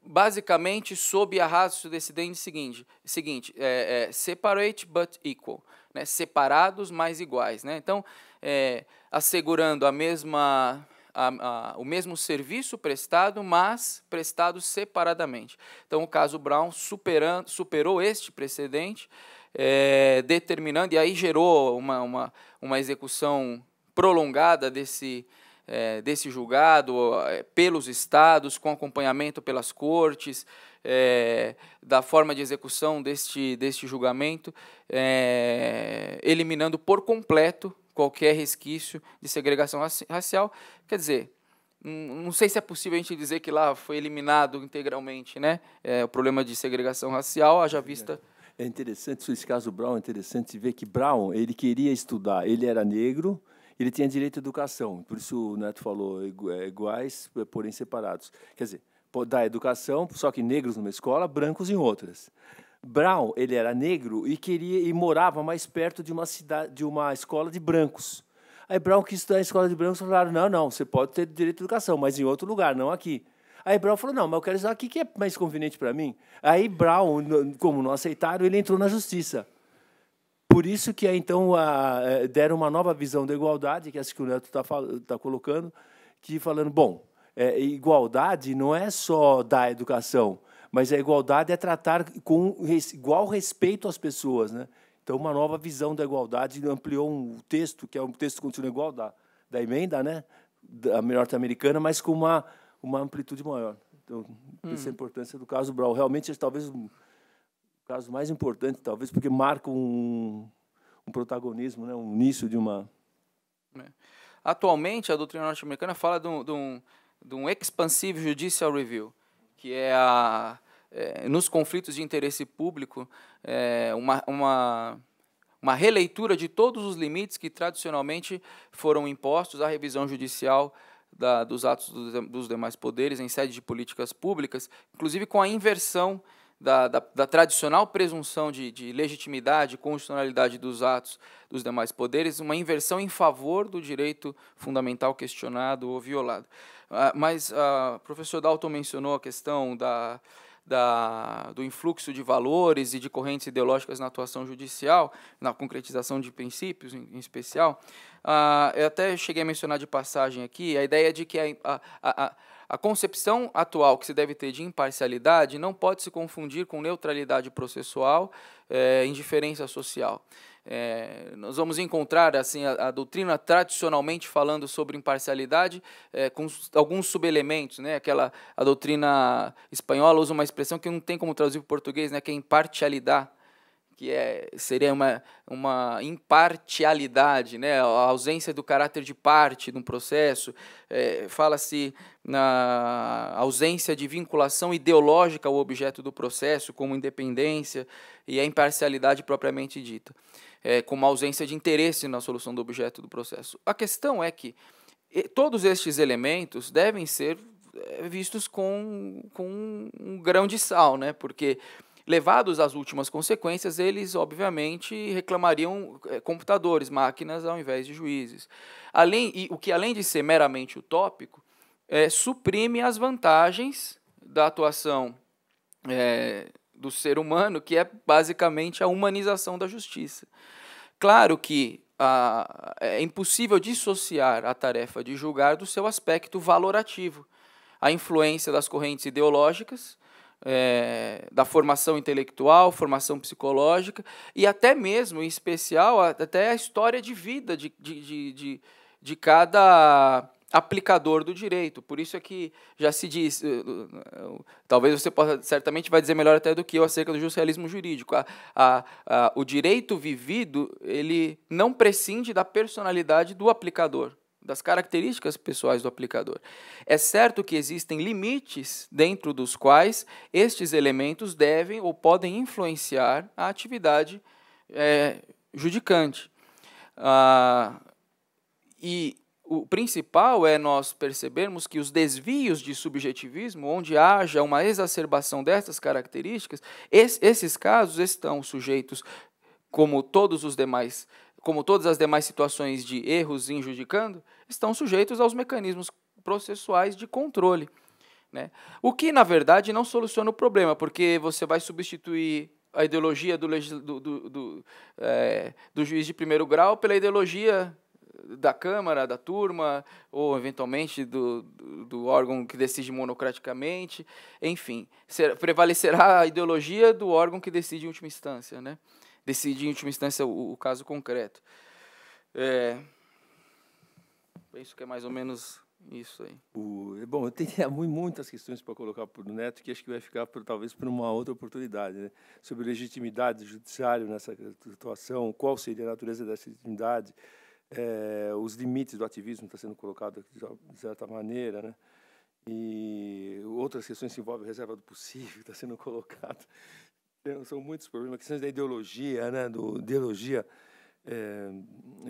basicamente sob a do decidente seguinte, seguinte é, é, separate but equal, né, separados mais iguais. Né? Então, é, assegurando a mesma a, a, o mesmo serviço prestado, mas prestado separadamente. Então, o caso Brown superando, superou este precedente é, determinando, e aí gerou uma, uma, uma execução prolongada desse, é, desse julgado é, pelos estados, com acompanhamento pelas cortes, é, da forma de execução deste, deste julgamento, é, eliminando por completo qualquer resquício de segregação racial. Quer dizer, não sei se é possível a gente dizer que lá foi eliminado integralmente né, é, o problema de segregação racial, haja é. vista é interessante, esse caso Brown, é interessante ver que Brown, ele queria estudar, ele era negro, ele tinha direito à educação, por isso o Neto falou, é, iguais, é, porém separados. Quer dizer, dá educação, só que negros numa escola, brancos em outras. Brown, ele era negro e queria e morava mais perto de uma cidade, de uma escola de brancos. Aí Brown quis estudar em escola de brancos, falaram: "Não, não, você pode ter direito à educação, mas em outro lugar, não aqui". Aí Brown falou: não, mas eu quero usar o que, é mais conveniente para mim. Aí Brown, como não aceitaram, ele entrou na justiça. Por isso que é, então a, é, deram uma nova visão da igualdade, que é essa que o Neto está tá colocando, que falando, bom, é, igualdade não é só dar educação, mas a igualdade é tratar com igual respeito às pessoas. Né? Então, uma nova visão da igualdade ampliou um texto, que é um texto que continua igual da, da emenda, né? da melhor americana, mas com uma uma amplitude maior. Então, hum. essa é a importância do caso Brown. Realmente, talvez o caso mais importante, talvez, porque marca um, um protagonismo, né? um início de uma... É. Atualmente, a doutrina norte-americana fala de um, de, um, de um expansive judicial review, que é, a, é, nos conflitos de interesse público, é, uma, uma uma releitura de todos os limites que tradicionalmente foram impostos à revisão judicial da, dos atos dos demais poderes em sede de políticas públicas, inclusive com a inversão da, da, da, tradicional presunção de, de legitimidade e constitucionalidade dos atos dos demais poderes, uma inversão em favor do direito fundamental questionado ou violado. Ah, mas o ah, professor Dalton mencionou a questão da, da, do influxo de valores e de correntes ideológicas na atuação judicial, na concretização de princípios em, em especial, ah, eu até cheguei a mencionar de passagem aqui a ideia de que a, a, a a concepção atual que se deve ter de imparcialidade não pode se confundir com neutralidade processual, é, indiferença social. É, nós vamos encontrar assim a, a, doutrina tradicionalmente falando sobre imparcialidade é, com alguns subelementos, né? Aquela a doutrina espanhola usa uma expressão que não tem como traduzir para o português, né? Que é impartialidade que é, seria uma, uma imparcialidade, né? a ausência do caráter de parte num processo, é, fala-se na ausência de vinculação ideológica ao objeto do processo, como independência e a imparcialidade propriamente dita, é, como ausência de interesse na solução do objeto do processo. A questão é que todos estes elementos devem ser é, vistos com, com um grão de sal, né? porque Levados às últimas consequências, eles, obviamente, reclamariam é, computadores, máquinas, ao invés de juízes. Além, e, o que, além de ser meramente utópico, é, suprime as vantagens da atuação é, do ser humano, que é basicamente a humanização da justiça. Claro que a, ah, é impossível dissociar a tarefa de julgar do seu aspecto valorativo, a influência das correntes ideológicas é, da formação intelectual, formação psicológica e até mesmo, em especial, até a história de vida de, de, de, de, de cada aplicador do direito. Por isso é que já se diz, eh, eh, talvez você possa, certamente vai dizer melhor até do que eu acerca do justrealismo jurídico. A, a, a, o direito vivido, ele não prescinde da personalidade do aplicador das características pessoais do aplicador. É certo que existem limites dentro dos quais estes elementos devem ou podem influenciar a atividade é, judicante. Ah, e o principal é nós percebermos que os desvios de subjetivismo, onde haja uma exacerbação dessas características, es, esses casos estão sujeitos, como todos os demais como todas as demais situações de erros injudicando, estão sujeitos aos mecanismos processuais de controle. Né? O que, na verdade, não soluciona o problema, porque você vai substituir a ideologia do, do, do, do, é, do juiz de primeiro grau pela ideologia da Câmara, da turma, ou eventualmente do, do, do órgão que decide monocraticamente. Enfim, ser, prevalecerá a ideologia do órgão que decide em última instância. Né? decidir em última instância o, o caso concreto. É, penso que é mais ou menos isso aí. O, é bom, eu teria (laughs) muitas questões para colocar para o Neto, que acho que vai ficar por, talvez para uma outra oportunidade, né? sobre legitimidade do judiciário nessa situação, qual seria a natureza dessa legitimidade, é, os limites do ativismo está sendo colocado de certa maneira, né? e outras questões que envolvem reserva do possível está sendo (laughs) colocado. São muitos problemas, questões da ideologia, né, do, ideologia é,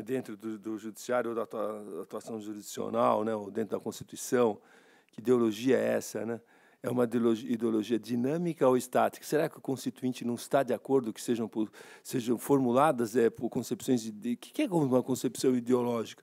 dentro do, do, judiciário ou da atuação jurisdicional, né, ou dentro da Constituição. Que ideologia é essa? Né? É uma ideologia dinâmica ou estática? Será que o constituinte não está de acordo que sejam, sejam formuladas é, por concepções... O que é uma concepção ideológica?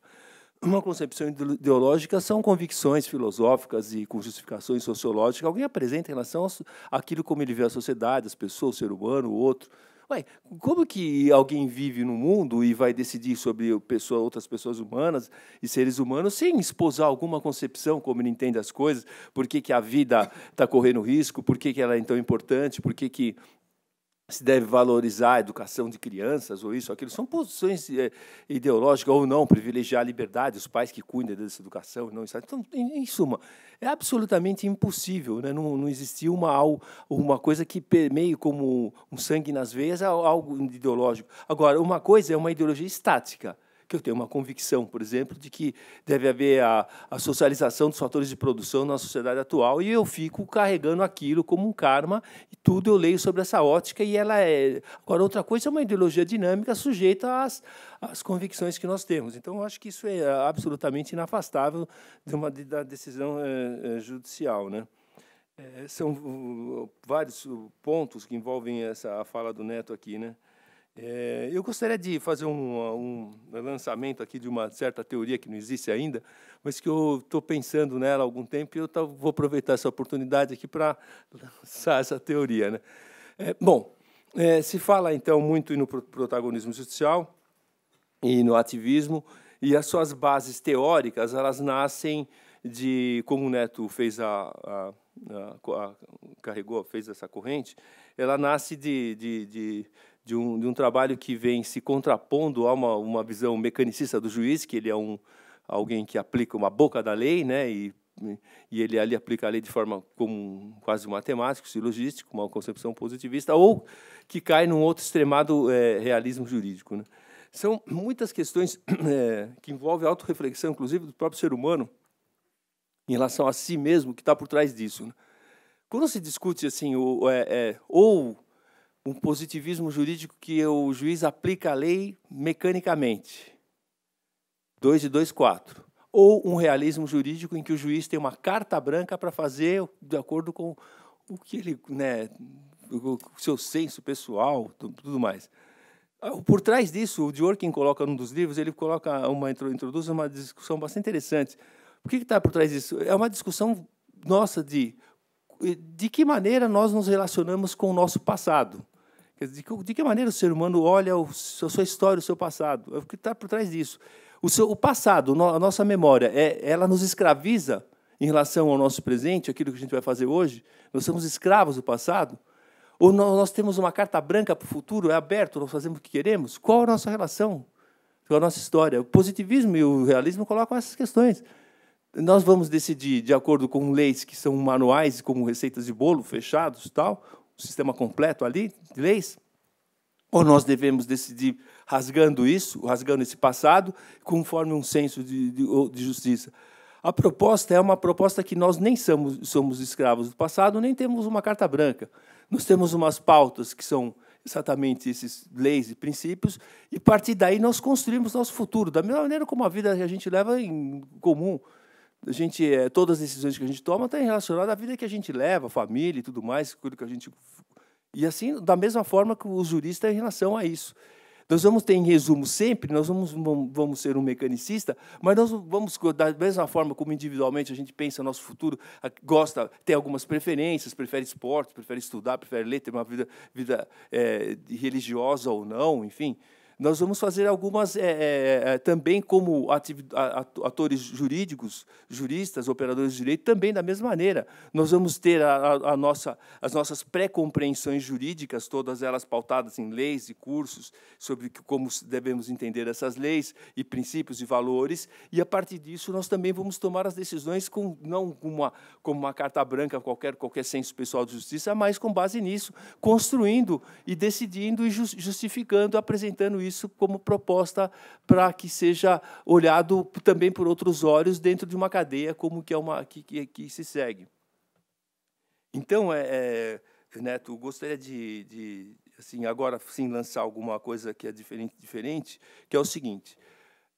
uma concepção ideológica são convicções filosóficas e com justificações sociológicas. Alguém apresenta em relação àquilo como ele vê a sociedade, as pessoas, o ser humano, o outro. Ué, como que alguém vive no mundo e vai decidir sobre pessoa, outras pessoas humanas e seres humanos sem esposar alguma concepção, como ele entende as coisas, por que, que a vida está correndo risco, por que, que ela é tão importante, por que, que se deve valorizar a educação de crianças ou isso, ou aquilo, são posições eh, ideológicas ou não, privilegiar a liberdade, os pais que cuidam dessa educação, não está. Então, em, em, suma, é absolutamente impossível, né? não, não existir uma, uma coisa que permeie como um sangue nas veias é algo ideológico. Agora, uma coisa é uma ideologia estática, que eu tenho uma convicção, por exemplo, de que deve haver a, a, socialização dos fatores de produção na sociedade atual, e eu fico carregando aquilo como um karma, e tudo eu leio sobre essa ótica, e ela é. Agora, outra coisa é uma ideologia dinâmica sujeita às, às convicções que nós temos. Então, eu acho que isso é absolutamente inafastável de uma da decisão é, judicial. Né? É, são uh, vários uh, pontos que envolvem essa a fala do Neto aqui, né? É, eu gostaria de fazer um, um, lançamento aqui de uma certa teoria que não existe ainda, mas que eu estou pensando nela há algum tempo e eu vou aproveitar essa oportunidade aqui para lançar essa teoria. Né? É, bom, é, se fala então muito no protagonismo social e no ativismo, e as suas bases teóricas elas nascem de como o Neto fez a, a, a, a carregou fez essa corrente, ela nasce de, de, de de um, de um trabalho que vem se contrapondo a uma, uma visão mecanicista do juiz, que ele é um, alguém que aplica uma boca da lei, né, e, e ele ali aplica a lei de forma como quase matemático, silogístico, uma concepção positivista, ou que cai num outro extremado é, realismo jurídico. Né? São muitas questões (clears throat) é, que envolvem autorreflexão, inclusive do próprio ser humano, em relação a si mesmo, que está por trás disso. Né? Quando se discute assim, ou, é, é, ou um positivismo jurídico que o juiz aplica a lei mecanicamente. 2 e 2, 4. Ou um realismo jurídico em que o juiz tem uma carta branca para fazer de acordo com o que ele, né, o seu senso pessoal, tudo mais. Ah, por trás disso, o Dworkin coloca num dos livros, ele coloca uma introduz uma discussão bastante interessante. o que está por trás disso? É uma discussão nossa de de que maneira nós nos relacionamos com o nosso passado. De que, de que maneira o ser humano olha o, a sua história, o seu passado? É o que está por trás disso. O, seu, o passado, a nossa memória, é, ela nos escraviza em relação ao nosso presente, aquilo que a gente vai fazer hoje? Nós somos escravos do passado? Ou nós, temos uma carta branca para o futuro, é aberto, nós fazemos o que queremos? Qual a nossa relação com a nossa história? O positivismo e o realismo colocam essas questões. Nós vamos decidir, de acordo com leis que são manuais, como receitas de bolo, fechados tal, o sistema completo ali de leis? Ou nós devemos decidir rasgando isso, rasgando esse passado, conforme um senso de, de, de justiça? A proposta é uma proposta que nós nem somos, somos escravos do passado, nem temos uma carta branca. Nós temos umas pautas que são exatamente esses leis e princípios, e a partir daí nós construímos nosso futuro, da mesma maneira como a vida que a gente leva em comum a gente, é, todas as decisões que a gente toma estão tá relacionadas à vida que a gente leva, família e tudo mais, tudo que a gente. E assim, da mesma forma que o jurista em relação a isso. Nós vamos ter, em resumo, sempre, nós vamos, vamos ser um mecanicista, mas nós vamos, da mesma forma como individualmente a gente pensa nosso futuro, gosta, tem algumas preferências, prefere esporte, prefere estudar, prefere ler, ter uma vida, vida é, religiosa ou não, enfim. Nós vamos fazer algumas, é, é, é, é também como atores jurídicos, juristas, operadores de direito, também da mesma maneira. Nós vamos ter a, a nossa, as nossas pré-compreensões jurídicas, todas elas pautadas em leis e cursos sobre como devemos entender essas leis e princípios e valores, e a partir disso nós também vamos tomar as decisões com, não como uma, como uma carta branca, qualquer, qualquer senso pessoal de justiça, mas com base nisso, construindo e decidindo e justificando, apresentando isso como proposta para que seja olhado também por outros olhos dentro de uma cadeia como que é uma que, que, que se segue. Então, é, é, Neto, gostaria de, de assim agora sim lançar alguma coisa que é diferente, diferente que é o seguinte.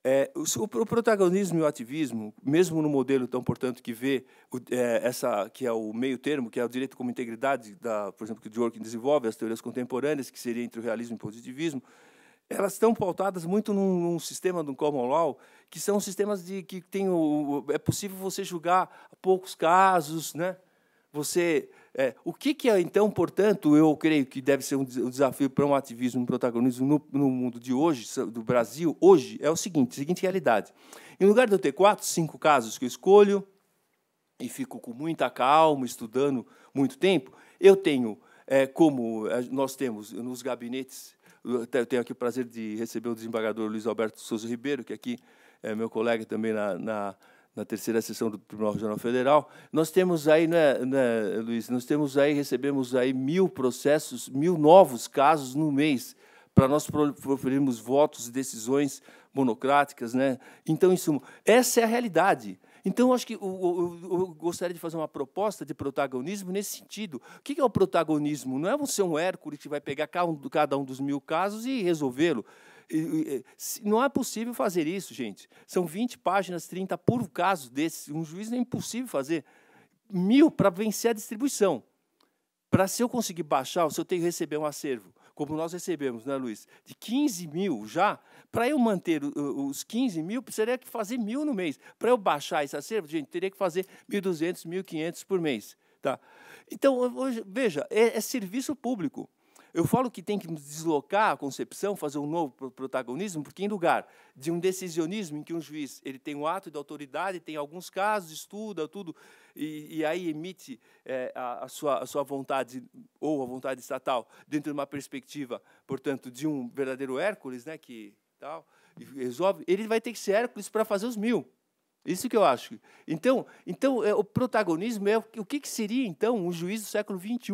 É, o, o, protagonismo e o ativismo, mesmo no modelo, tão portanto, que vê o, é, essa que é o meio termo, que é o direito como integridade, da, por exemplo, que o Dworkin desenvolve, as teorias contemporâneas, que seria entre o realismo e o positivismo, elas estão pautadas muito num, num, sistema do common law, que são sistemas de que tem o, é possível você julgar poucos casos, né? Você é, o que, que é então, portanto, eu creio que deve ser um desafio para um ativismo, um protagonismo no, no mundo de hoje, do Brasil hoje é o seguinte, seguinte realidade. Em lugar de eu ter quatro, cinco casos que eu escolho e fico com muita calma, estudando muito tempo, eu tenho é, como é, nós temos nos gabinetes eu tenho aqui o prazer de receber o desembargador Luiz Alberto Souza Ribeiro, que aqui é meu colega também na, na, na terceira sessão do Tribunal Regional Federal. Nós temos aí, né, né, Luiz, nós temos aí, recebemos aí mil processos, mil novos casos no mês para nós proferirmos votos e decisões monocráticas. Né? Então, em suma, essa é a realidade. Então, eu acho que eu, eu, eu, gostaria de fazer uma proposta de protagonismo nesse sentido. O que é o protagonismo? Não é você um Hércules que vai pegar cada um dos mil casos e resolvê-lo. Não é possível fazer isso, gente. São 20 páginas, 30 por caso desses. Um juiz é impossível fazer. Mil para vencer a distribuição. Para se eu conseguir baixar, se eu tenho que receber um acervo, como nós recebemos, né, Luiz? De 15 mil já, para eu manter os 15 mil, precisaria que fazer mil no mês. Para eu baixar esse acervo gente, teria que fazer 1.200, 1.500 por mês. Tá? Então, hoje, veja, é, é serviço público. Eu falo que tem que deslocar a concepção, fazer um novo protagonismo, porque em lugar de um decisionismo em que um juiz ele tem um ato de autoridade, tem alguns casos, estuda tudo e, e aí emite é, a, a, sua, a sua vontade ou a vontade estatal dentro de uma perspectiva, portanto, de um verdadeiro Hércules, né, que tal, e resolve, ele vai ter que ser Hércules para fazer os mil. Isso que eu acho. Então, então é, o protagonismo é o, o que, seria, então, um juiz do século XXI.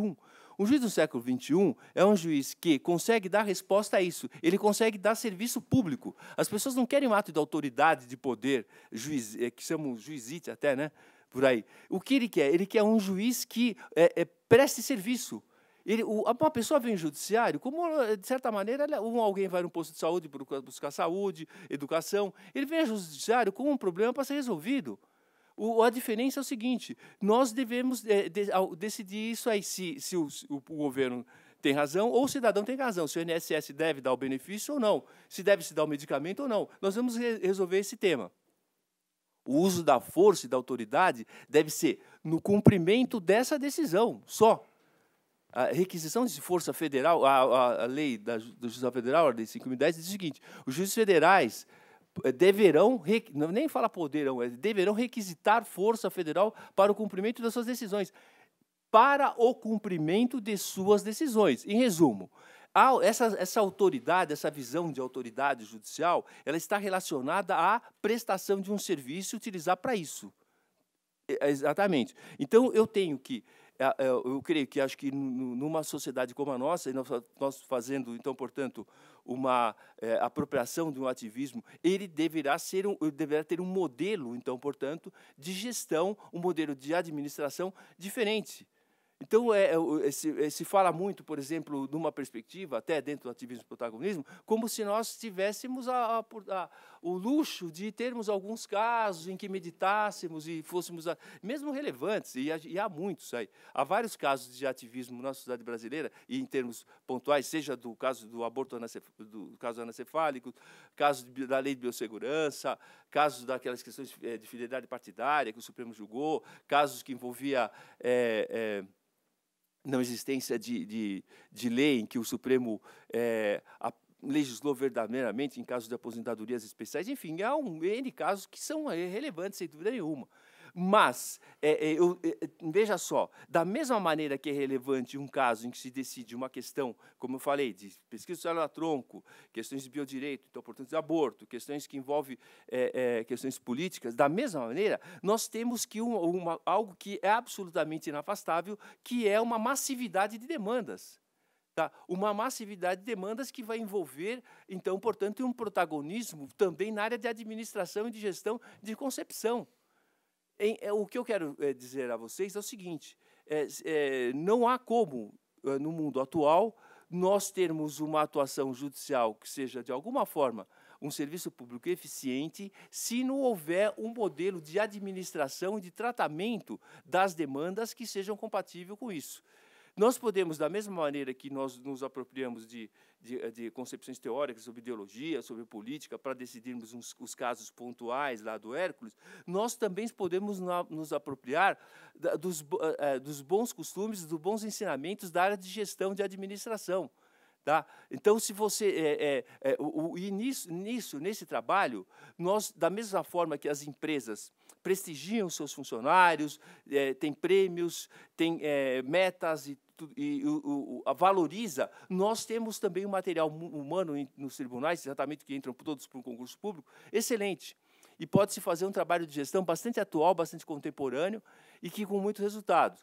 Um juiz do século XXI é um juiz que consegue dar resposta a isso. Ele consegue dar serviço público. As pessoas não querem um ato de autoridade, de poder, juiz, é, que chamam juizite até, né? Por aí. O que ele quer? Ele quer um juiz que é, é preste serviço ele, o, uma pessoa vem ao judiciário, como, eh, de certa maneira, ela, um, alguém vai no posto de saúde buscar, buscar saúde, educação, ele vem ao judiciário com um problema para ser resolvido. O, a diferença é o seguinte: nós devemos é, de, ao, decidir isso aí, se, se o, o, o, governo tem razão ou o cidadão tem razão, se o INSS deve dar o benefício ou não, se deve se dar o medicamento ou não. Nós vamos re resolver esse tema. O uso da força e da autoridade deve ser no cumprimento dessa decisão só a requisição de força federal, a, a, a lei da, do Justiça Federal, a Ordem 5.010, diz o seguinte: os juízes federais eh, deverão, nem fala poderão, deverão requisitar força federal para o cumprimento das suas decisões. Para o cumprimento de suas decisões. Em resumo, essa, essa autoridade, essa visão de autoridade judicial, ela está relacionada à prestação de um serviço e utilizar para isso. É, é, exatamente. Então, eu tenho que é, é, eu creio que acho que numa sociedade como a nossa, e nós fazendo, então, portanto, uma é, apropriação de um ativismo, ele deverá, ser um, deverá ter um modelo, então, portanto, de gestão, um modelo de administração diferente. Então, é, é se, se, fala muito, por exemplo, numa perspectiva, até dentro do ativismo protagonismo, como se nós tivéssemos a, a, a, o luxo de termos alguns casos em que meditássemos e fôssemos, mesmo relevantes, e, e, há muitos aí. Há vários casos de ativismo na sociedade brasileira, e em termos pontuais, seja do caso do aborto do caso anacefálico, caso de, da lei de biossegurança, casos daquelas questões de, eh, de fidelidade partidária que o Supremo julgou, casos que envolvia. É, é, não existência de, de, de lei em que o Supremo é, a, legislou verdadeiramente em casos de aposentadorias especiais, enfim, há um N casos que são relevantes, sem dúvida nenhuma. Mas, é, é, eu, é, veja só, da mesma maneira que é relevante um caso em que se decide uma questão, como eu falei, de pesquisa social tronco, questões de biodireito, então, portanto, de aborto, questões que envolvem é, é, questões políticas, da mesma maneira, nós temos que um, uma, algo que é absolutamente inafastável, que é uma massividade de demandas. Tá? Uma massividade de demandas que vai envolver, então, portanto, um protagonismo também na área de administração e de gestão de concepção. Em, é, o que eu quero é, dizer a vocês é o seguinte: é, é, não há como, eh, no mundo atual, nós termos uma atuação judicial que seja, de alguma forma, um serviço público eficiente se não houver um modelo de administração e de tratamento das demandas que sejam compatível com isso. Nós podemos, da mesma maneira que nós nos apropriamos de, de, eh, de concepções teóricas sobre ideologia, sobre política, para decidirmos uns, os casos pontuais lá do Hércules, nós também podemos na, nos apropriar da, dos, uh, dos bons costumes, dos bons ensinamentos da área de gestão de administração. Tá? Então, se você é, é, é, o, e nisso, nisso, nesse trabalho, nós, da mesma forma que as empresas prestigiam seus funcionários, é, tem prêmios, tem metas e e valoriza, nós temos também o um material humano nos tribunais, exatamente que entram todos para um concurso público, excelente. E pode-se fazer um trabalho de gestão bastante atual, bastante contemporâneo e que com muito resultado.